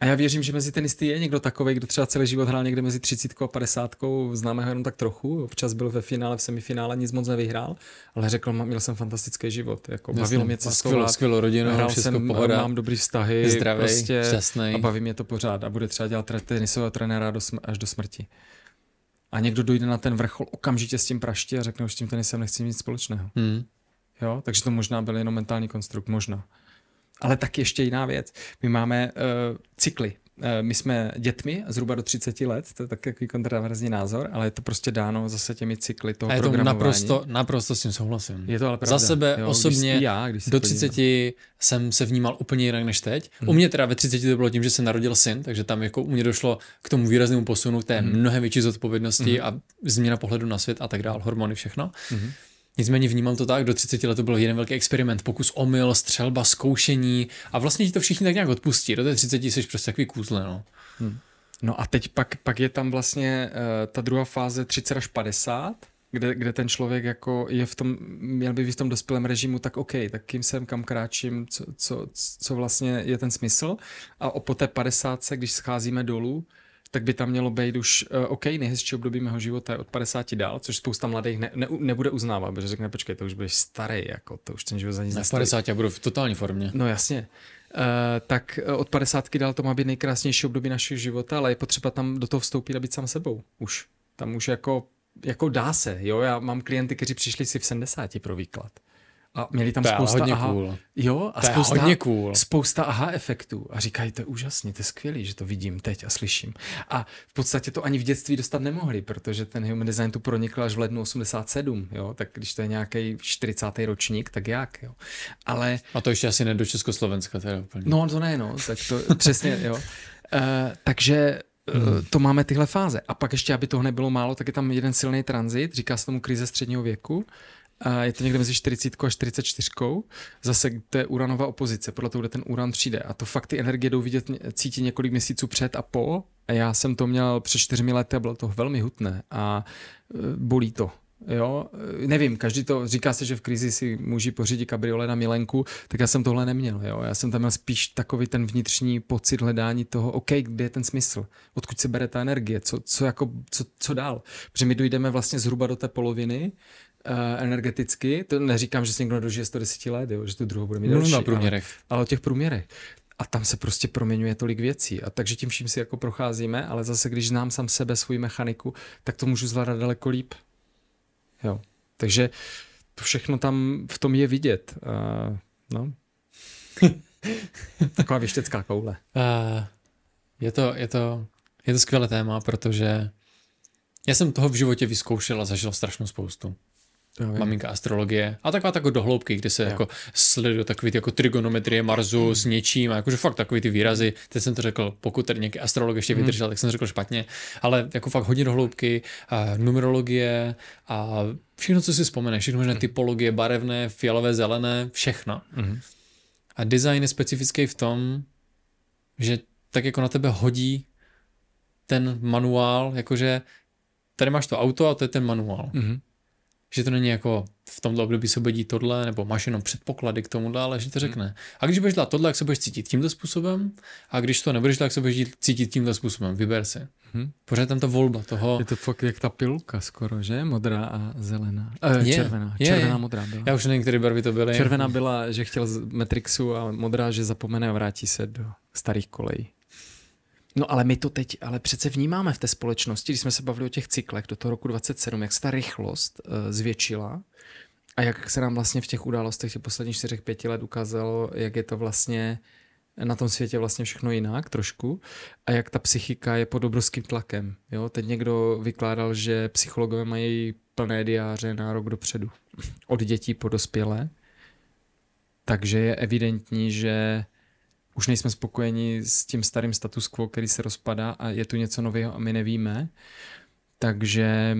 A já věřím, že mezi tenisty je někdo takový, kdo třeba celý život hrál někde mezi 30 a 50, známe ho jenom tak trochu, občas byl ve finále, v semifinále, nic moc nevyhrál, ale řekl, měl jsem fantastický život, jako Jasně, bavilo mě to skvělou, skvělou rodinu, hrál jsem, pohoda, mám dobrý vztahy, zdravý, prostě, šťastný. a baví mě to pořád a bude třeba dělat tenisového trenéra do smr- až do smrti. A někdo dojde na ten vrchol okamžitě s tím praští a řekne, už s tím tenisem nechci nic společného. Hmm. Jo, takže to možná byl jenom mentální konstrukt, možná. Ale tak ještě jiná věc. My máme uh, cykly. Uh, my jsme dětmi zhruba do 30 let, to je takový kontraverzní názor, ale je to prostě dáno zase těmi cykly toho a je to naprosto, naprosto s tím souhlasím. Je to ale pravda. Za sebe jo, osobně když já, když do 30 podívám. jsem se vnímal úplně jinak než teď. Hmm. U mě teda ve 30 to bylo tím, že se narodil syn, takže tam jako u mě došlo k tomu výraznému posunu, k té hmm. mnohem větší zodpovědnosti hmm. a změna pohledu na svět a tak dál, hormony, všechno. Hmm. Nicméně vnímám to tak, do 30 let to byl jeden velký experiment, pokus omyl, střelba, zkoušení a vlastně ti to všichni tak nějak odpustí. Do té 30 jsi prostě takový kůzle, no. Hmm. No a teď pak, pak je tam vlastně uh, ta druhá fáze 30 až 50, kde, kde ten člověk jako je v tom, měl by být v tom dospělém režimu, tak OK, tak kým jsem, kam kráčím, co, co, co vlastně je ten smysl. A o po té 50, když scházíme dolů, tak by tam mělo být už uh, OK, nejhezčí období mého života je od 50 dál, což spousta mladých ne, ne, nebude uznávat, protože řekne, počkej, to už budeš starý, jako to už ten život za nic Na 50 já budu v totální formě. No jasně. Uh, tak eh, od 50 dál to má být nejkrásnější období našeho života, ale je potřeba tam do toho vstoupit a být sám sebou už. Tam už jako, jako dá se, jo, já mám klienty, kteří přišli si v 70 pro výklad a měli tam to spousta hodně aha. Cool. Jo, a to spousta, hodně cool. spousta aha efektů. A říkají, to je úžasný, to je skvělý, že to vidím teď a slyším. A v podstatě to ani v dětství dostat nemohli, protože ten human design tu pronikl až v lednu 87, jo, tak když to je nějaký 40. ročník, tak jak, jo. Ale... A to ještě asi ne do Československa teda úplně. No, to ne, no, tak to přesně, jo. Uh, takže eh, hmm. to máme tyhle fáze. A pak ještě, aby toho nebylo málo, tak je tam jeden silný tranzit, říká se tomu krize středního věku, a je to někde mezi 40 a 44. Zase to je uranová opozice, podle toho, kde ten uran přijde. A to fakt ty energie jdou vidět, cítit několik měsíců před a po. A já jsem to měl před čtyřmi lety a bylo to velmi hutné a e, bolí to. Jo, e, nevím, každý to, říká se, že v krizi si muži pořídit kabriole na milenku, tak já jsem tohle neměl, jo. Já jsem tam měl spíš takový ten vnitřní pocit hledání toho, OK, kde je ten smysl, odkud se bere ta energie, co, co, jako, co, co dál. Protože my dojdeme vlastně zhruba do té poloviny, Eh, energeticky, to neříkám, že si někdo dožije 110 let, jo, že tu druhou bude mít další, na průměrech. Ale, ale o těch průměrech. A tam se prostě proměňuje tolik věcí. A takže tím vším si jako procházíme, ale zase, když znám sám sebe, svoji mechaniku, tak to můžu zvládat daleko líp. Jo. Takže to všechno tam v tom je vidět. Uh, no. Taková věštecká koule. Uh, je, to, je, to, je to skvělé téma, protože já jsem toho v životě vyzkoušel a zažil strašnou spoustu. Maminka astrologie. A taková tak dohloubky, kde se yeah. jako sleduje takový ty jako trigonometrie Marsu s něčím a jakože fakt takový ty výrazy. Teď jsem to řekl, pokud tady nějaký astrolog ještě mhm. vydržel, mm. tak jsem to řekl špatně. Ale jako fakt hodně dohloubky, a numerologie a všechno, co si vzpomeneš, všechno možné mm. typologie, barevné, fialové, zelené, všechno. Mm. A design je specifický v tom, že tak jako na tebe hodí ten manuál, jakože tady máš to auto a to je ten manuál. Mm-hmm že to není jako v tomto období se bude dít tohle, nebo máš jenom předpoklady k tomu, ale že to hmm. řekne. A když budeš dělat tohle, jak se budeš cítit tímto způsobem, a když to nebudeš dělat, jak se budeš cítit tímto způsobem, vyber si. Hmm. Pořád tam ta volba toho. Je to fakt jak ta pilka skoro, že? Modrá a zelená. E, je, červená. Je, červená, je. modrá byla. Já už nevím, které barvy to byly. Červená byla, že chtěl z Matrixu a modrá, že zapomene a vrátí se do starých kolejí. No ale my to teď ale přece vnímáme v té společnosti, když jsme se bavili o těch cyklech do toho roku 27, jak se ta rychlost uh, zvětšila a jak se nám vlastně v těch událostech těch posledních 4-5 let ukázalo, jak je to vlastně na tom světě vlastně všechno jinak trošku a jak ta psychika je pod obrovským tlakem. Jo? Teď někdo vykládal, že psychologové mají plné diáře na rok dopředu. Od dětí po dospělé. Takže je evidentní, že už nejsme spokojeni s tím starým status quo, který se rozpadá a je tu něco nového a my nevíme. Takže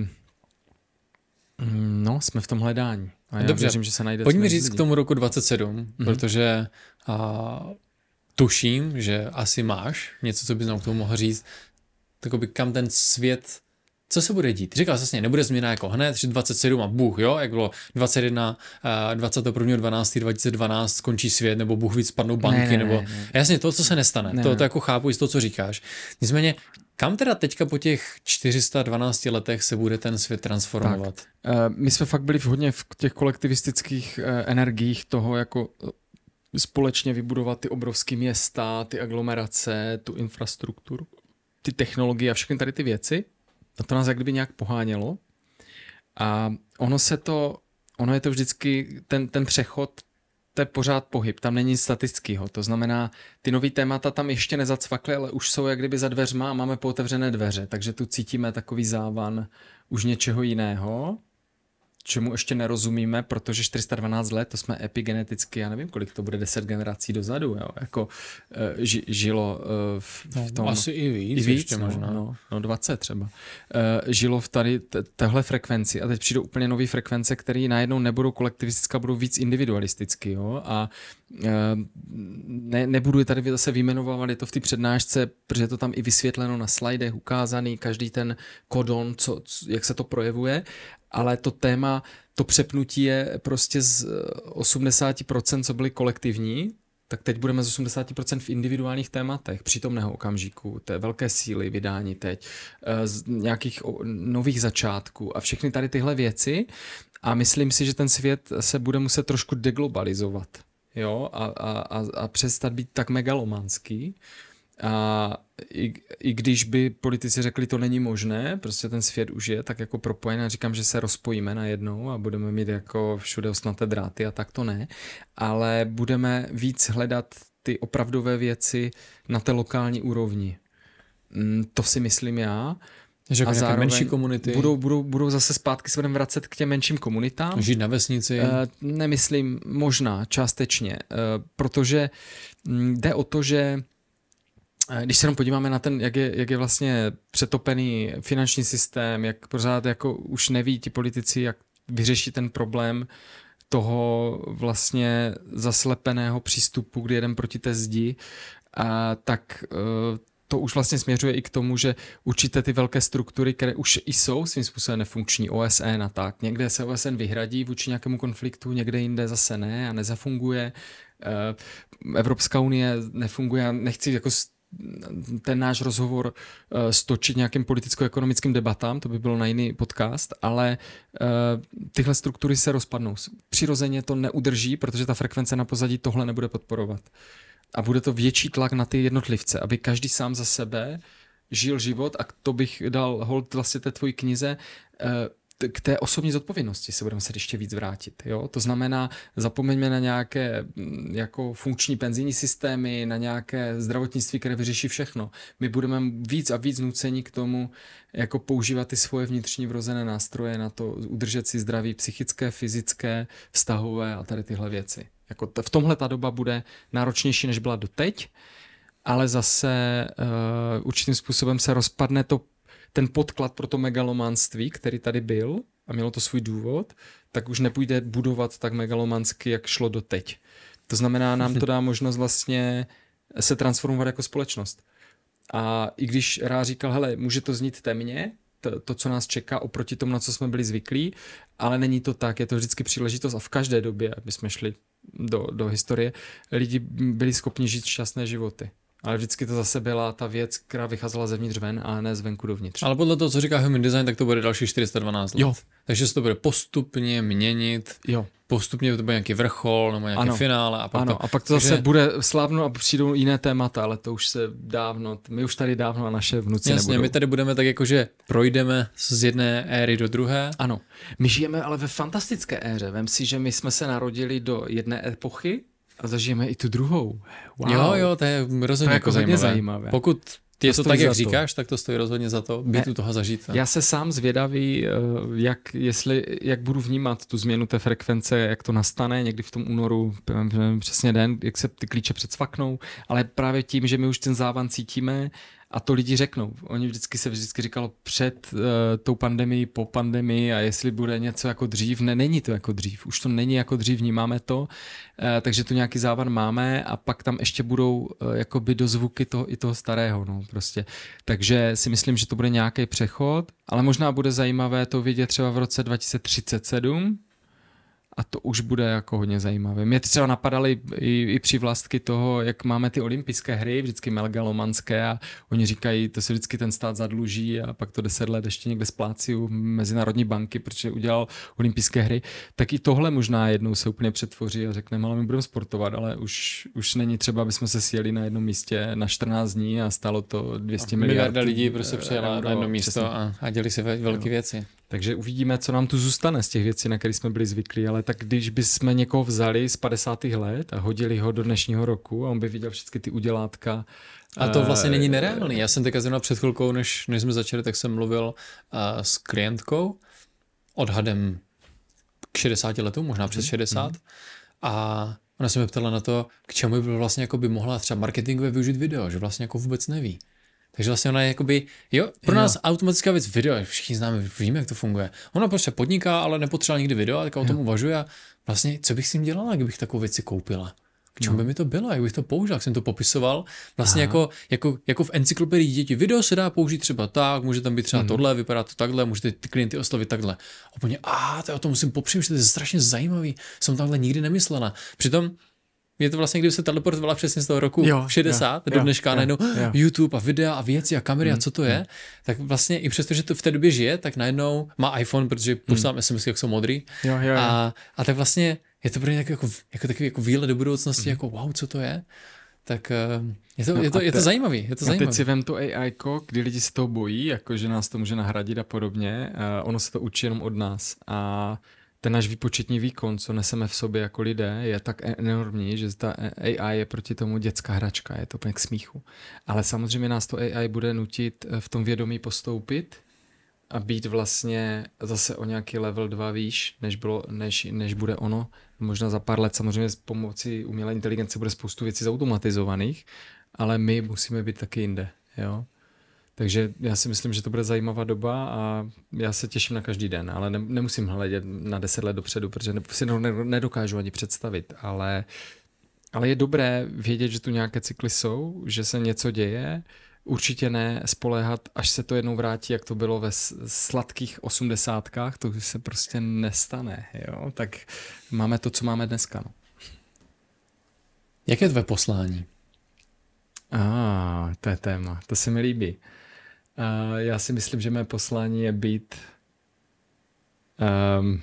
mm, no, jsme v tom hledání. A já Dobře, věřím, že se najde. Pojďme říct k tomu roku 27, mm-hmm. protože a, tuším, že asi máš něco, co bys nám k tomu mohl říct, Takoby kam ten svět co se bude dít? Říkal jasně, nebude změna jako hned, že 27 a Bůh, jo, jak bylo 21, 21. 12. 2012 skončí svět, nebo Bůh víc spadnou banky, ne, ne, nebo ne, ne. jasně to, co se nestane, ne, to, to jako chápu i to, co říkáš. Nicméně, kam teda teďka po těch 412 letech se bude ten svět transformovat? Tak. Eh, my jsme fakt byli v hodně v těch kolektivistických eh, energiích toho jako eh, společně vybudovat ty obrovské města, ty aglomerace, tu infrastrukturu, ty technologie a všechny tady ty věci a to nás jak kdyby nějak pohánělo. A ono se to, ono je to vždycky, ten, ten přechod, to je pořád pohyb, tam není statickýho. statického. To znamená, ty nový témata tam ještě nezacvakly, ale už jsou jak kdyby za dveřma a máme pootevřené dveře, takže tu cítíme takový závan už něčeho jiného čemu ještě nerozumíme, protože 412 let, to jsme epigeneticky, já nevím, kolik to bude, 10 generací dozadu, jo, jako eh, ži, žilo eh, v, v no, tom... No, asi i víc, i víc ještě no, možná. No, no, 20 třeba. Eh, žilo v tady téhle frekvenci a teď přijdou úplně nové frekvence, které najednou nebudou kolektivistické, budou víc individualistické, jo, a ne, nebudu je tady zase vyjmenovávat, je to v té přednášce, protože je to tam i vysvětleno na slajdech ukázaný každý ten kodon, co, jak se to projevuje, ale to téma, to přepnutí je prostě z 80%, eh, co byly kolektivní, tak teď budeme z 80% v individuálních tématech přítomného okamžiku, té velké síly vydání teď, eh, z nějakých nových začátků a všechny tady tyhle věci. A myslím si, že ten svět se bude muset trošku deglobalizovat jo? A, a, a, a přestat být tak megalomanský. A, i, i když by politici řekli, to není možné, prostě ten svět už je tak jako propojen a říkám, že se rozpojíme najednou a budeme mít jako všude osnaté dráty a tak to ne, ale budeme víc hledat ty opravdové věci na té lokální úrovni. Mm, to si myslím já. Že jako a zároveň menší komunity. Budou, budou, budou zase zpátky se budeme vracet k těm menším komunitám. Žít na vesnici. E, nemyslím, možná částečně, e, protože mm, jde o to, že Eh, když se jenom podíváme na ten, jak je, jak je vlastně přetopený finanční systém, jak pořád jako už neví ti politici, jak vyřešit ten problém toho vlastně zaslepeného přístupu, kdy jeden proti té zdi, a tak eh, to už vlastně směřuje i k tomu, že určité ty velké struktury, které už i jsou svým způsobem nefunkční, OSN a tak, někde se OSN vyhradí vůči nějakému konfliktu, někde jinde zase ne a nezafunguje. Eh, Evropská unie nefunguje, nechci jako ten náš rozhovor eh, stočit nějakým politicko-ekonomickým debatám, to by bylo na jiný podcast, ale eh, tyhle struktury se rozpadnou. Přirozeně to neudrží, protože ta frekvence na pozadí tohle nebude podporovat. A bude to větší tlak na ty jednotlivce, aby každý sám za sebe žil život a to bych dal hold vlastně té tvojí knize, eh, k té osobní zodpovědnosti se budeme se ještě víc vrátit. Jo? To znamená, zapomeňme na nějaké mm, jako funkční penzijní systémy, na nějaké zdravotnictví, které vyřeší všechno. My budeme víc a víc nuceni k tomu, jako používat ty svoje vnitřní vrozené nástroje na to, udržet si zdraví psychické, fyzické, vztahové a tady tyhle věci. Jako t- v tomhle ta doba bude náročnější, než byla doteď ale zase uh, určitým způsobem se rozpadne to ten podklad pro to megalománství, který tady byl a mělo to svůj důvod, tak už nepůjde budovat tak megalomansky, jak šlo do teď. To znamená, nám to dá možnost vlastně se transformovat jako společnost. A i když Rá říkal, hele, může to znít temně, to, to, co nás čeká oproti tomu, na co jsme byli zvyklí, ale není to tak, je to vždycky příležitost a v každé době, aby jsme šli do, do historie, lidi byli schopni žít šťastné životy. Ale vždycky to zase byla ta věc, která vycházela zevnitř ven a ne zvenku dovnitř. Ale podle toho, co říká Human Design, tak to bude další 412 let. Jo. Takže se to bude postupně měnit. Jo. Postupně to bude nějaký vrchol nebo nějaký ano. finále. A pak ano, to, a pak to zase bude slávno a přijdou jiné témata, ale to už se dávno, my už tady dávno a naše vnuci Jasně, nebudou. my tady budeme tak jako, že projdeme z jedné éry do druhé. Ano. My žijeme ale ve fantastické éře. Vem si, že my jsme se narodili do jedné epochy, a zažijeme i tu druhou. Wow. Jo, jo, to je rozhodně to je jako, jako zajímavé. zajímavé. Pokud ty je to, to tak, jak říkáš, tak to stojí rozhodně za to být ne, u toho zažít. Já se sám zvědavý, eh, jak, jestli, jak budu vnímat tu změnu té frekvence, jak to nastane někdy v tom únoru, eh, eh, přesně den, jak se ty klíče předsvaknou, ale právě tím, že my už ten závan cítíme a to lidi řeknou. Oni vždycky se vždycky říkalo před uh, tou pandemii, po pandemii a jestli bude něco jako dřív. Ne, není to jako dřív. Už to není jako dřív, vnímáme to. Uh, takže tu nějaký závan máme a pak tam ještě budou uh, jakoby dozvuky toho, i toho starého. No, prostě. Takže si myslím, že to bude nějaký přechod, ale možná bude zajímavé to vidět třeba v roce 2037, a to už bude jako hodně zajímavé. Mě třeba napadaly i, i vlastky toho, jak máme ty olympijské hry, vždycky melgalomanské a oni říkají, to se vždycky ten stát zadluží a pak to deset let ještě někde splácí u Mezinárodní banky, protože udělal olympijské hry, tak i tohle možná jednou se úplně přetvoří a řekne, ale my budeme sportovat, ale už, už není třeba, aby jsme se sjeli na jednom místě na 14 dní a stalo to 200 miliard. Miliarda lidí prostě přijela eh, na jedno místo přesně. a, a děli si velké věci. Takže uvidíme, co nám tu zůstane z těch věcí, na které jsme byli zvyklí, ale tak když bychom někoho vzali z 50. let a hodili ho do dnešního roku a on by viděl všechny ty udělátka. A to eh, vlastně není nereálný. Já jsem teďka zrovna před chvilkou, než, než jsme začali, tak jsem mluvil uh, s klientkou odhadem k 60 letům, možná přes 60. Mm-hmm. Mhm. A ona se mě ptala na to, k čemu by vlastně jako by mohla třeba marketingově využít video, že vlastně jako vůbec neví. Takže vlastně ona je jakoby, jo, pro nás jo. automatická věc video, všichni známe, víme, jak to funguje. Ona prostě podniká, ale nepotřeba nikdy video, tak o tom jo. uvažuje a vlastně, co bych s jim dělala, kdybych takovou věci koupila? K čemu no. by mi to bylo, jak bych to použil, jak jsem to popisoval. Vlastně jako, jako, jako, v encyklopedii děti video se dá použít třeba tak, může tam být třeba mm. tohle, vypadá to takhle, můžete ty klienty oslovit takhle. A úplně, a to o tom musím popřemýšlet, to je strašně zajímavý, jsem takhle nikdy nemyslela. Přitom mě to vlastně, kdyby se teleportovala přesně z toho roku jo, 60 jo, do dneška, najednou YouTube a videa a věci a kamery mm, a co to je, mm. tak vlastně i přesto, že to v té době žije, tak najednou má iPhone, protože mm. posílám mm. SMS, jak jsou modrý. Jo, jo, jo. A, a tak vlastně je to pro ně tak jako, jako takový jako výlet do budoucnosti, mm. jako wow, co to je tak ehm, je to, no je to, te, je to zajímavý. Je to zajímavý. teď si vem to AI, kdy lidi se toho bojí, jako že nás to může nahradit a podobně. Uh, ono se to učí jenom od nás. A ten náš výpočetní výkon, co neseme v sobě jako lidé, je tak e- enormní, že ta e- AI je proti tomu dětská hračka, je to úplně k smíchu. Ale samozřejmě nás to AI bude nutit e, v tom vědomí postoupit a být vlastně zase o nějaký level 2 výš, než, bylo, než, než bude ono. Možná za pár let samozřejmě s pomocí umělé inteligence bude spoustu věcí zautomatizovaných, ale my musíme být taky jinde. Jo? Takže já si myslím, že to bude zajímavá doba a já se těším na každý den, ale ne, nemusím hledět na deset let dopředu, protože ne, si to nedokážu ani představit, ale, ale je dobré vědět, že tu nějaké cykly jsou, že se něco děje, určitě ne spoléhat, až se to jednou vrátí, jak to bylo ve sladkých osmdesátkách, to se prostě nestane, jo? tak máme to, co máme dneska. No. Jaké je tvé poslání? A, ah, to je téma, to se mi líbí. Uh, já si myslím, že mé poslání je být um, ehm,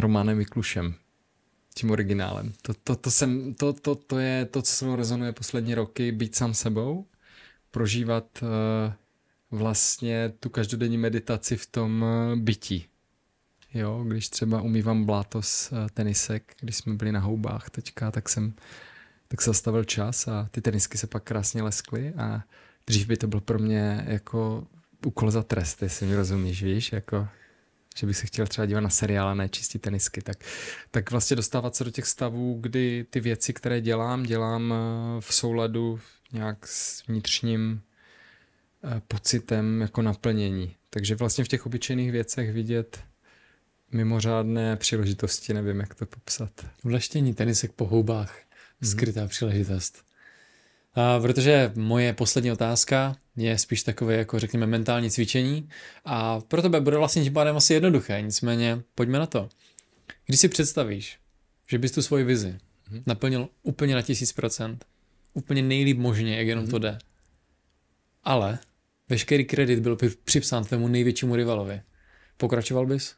Románem Vyklušem, tím originálem. To, to, to, jsem, to, to, to je to, co se mnou rezonuje poslední roky, být sám sebou, prožívat uh, vlastně tu každodenní meditaci v tom uh, bytí. Jo, když třeba umývám bláto z eh, tenisek, když jsme byli na houbách teďka, tak jsem tak se zastavil čas a ty tenisky se pak krásně leskly a dřív by to byl pro mě jako úkol za trest, jestli mi rozumíš, víš, jako že bych se chtěl třeba dívat na seriál a ne čistit tenisky, tak, tak vlastně dostávat se do těch stavů, kdy ty věci, které dělám, dělám eh, v souladu nějak s vnitřním eh, pocitem jako naplnění. Takže vlastně v těch obyčejných věcech vidět mimořádné příležitosti, nevím, jak to popsat. Vlaštění tenisek po houbách, mhm. skrytá mm-hmm. příležitost protože moje poslední otázka je spíš takové jako řekněme mentální cvičení a pro tebe bude vlastně tím pádem asi jednoduché, nicméně pojďme na to. Když si představíš, že bys tu svoji vizi mm-hmm. naplnil úplně na tisíc procent, úplně nejlíp možně, jak jenom mm-hmm. to mhm. jde, ale veškerý kredit byl připsán tvému největšímu rivalovi, pokračoval bys?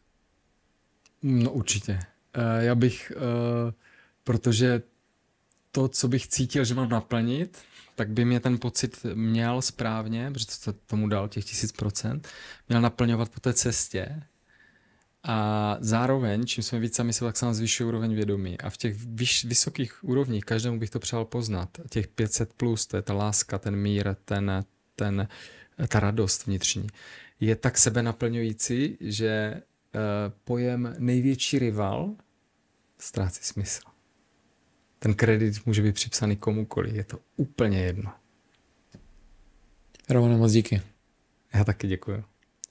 No určitě. Uh, já bych, uh, protože to, co bych cítil, že mám naplnit, tak by mě ten pocit měl správně, protože to tomu dal těch tisíc procent, měl naplňovat po té cestě. A zároveň, čím jsme víc sami sebe, tak se nám zvyšuje úroveň vědomí. A v těch vyš, vysokých úrovních každému bych to přál poznat. Těch 500 plus, to je ta láska, ten mír, ten, ten, ta radost vnitřní, je tak sebe naplňující, že eh, pojem největší rival ztrácí smysl. Ten kredit může být připsaný komukoliv, je to úplně jedno. Romane, moc díky. Já taky děkuji.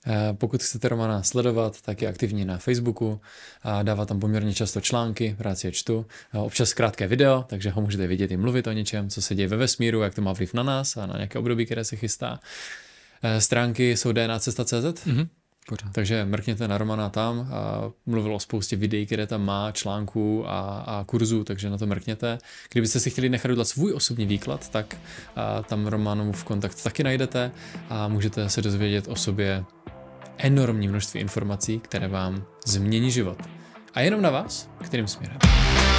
Eh, pokud chcete Romana sledovat, tak je aktivní na Facebooku a dává tam poměrně často články, rád si je čtu, eh, občas krátké video, takže ho můžete vidět i mluvit o něčem, co se děje ve vesmíru, jak to má vliv na nás a na nějaké období, které se chystá. Eh, stránky jsou dnacesta.cz. Mm-hmm. Pořád. Takže mrkněte na Romana tam, a mluvil o spoustě videí, které tam má, článků a, a kurzů, takže na to mrkněte. Kdybyste si chtěli nechat udělat svůj osobní výklad, tak a tam Romanovu v kontakt taky najdete a můžete se dozvědět o sobě enormní množství informací, které vám změní život. A jenom na vás, kterým směrem.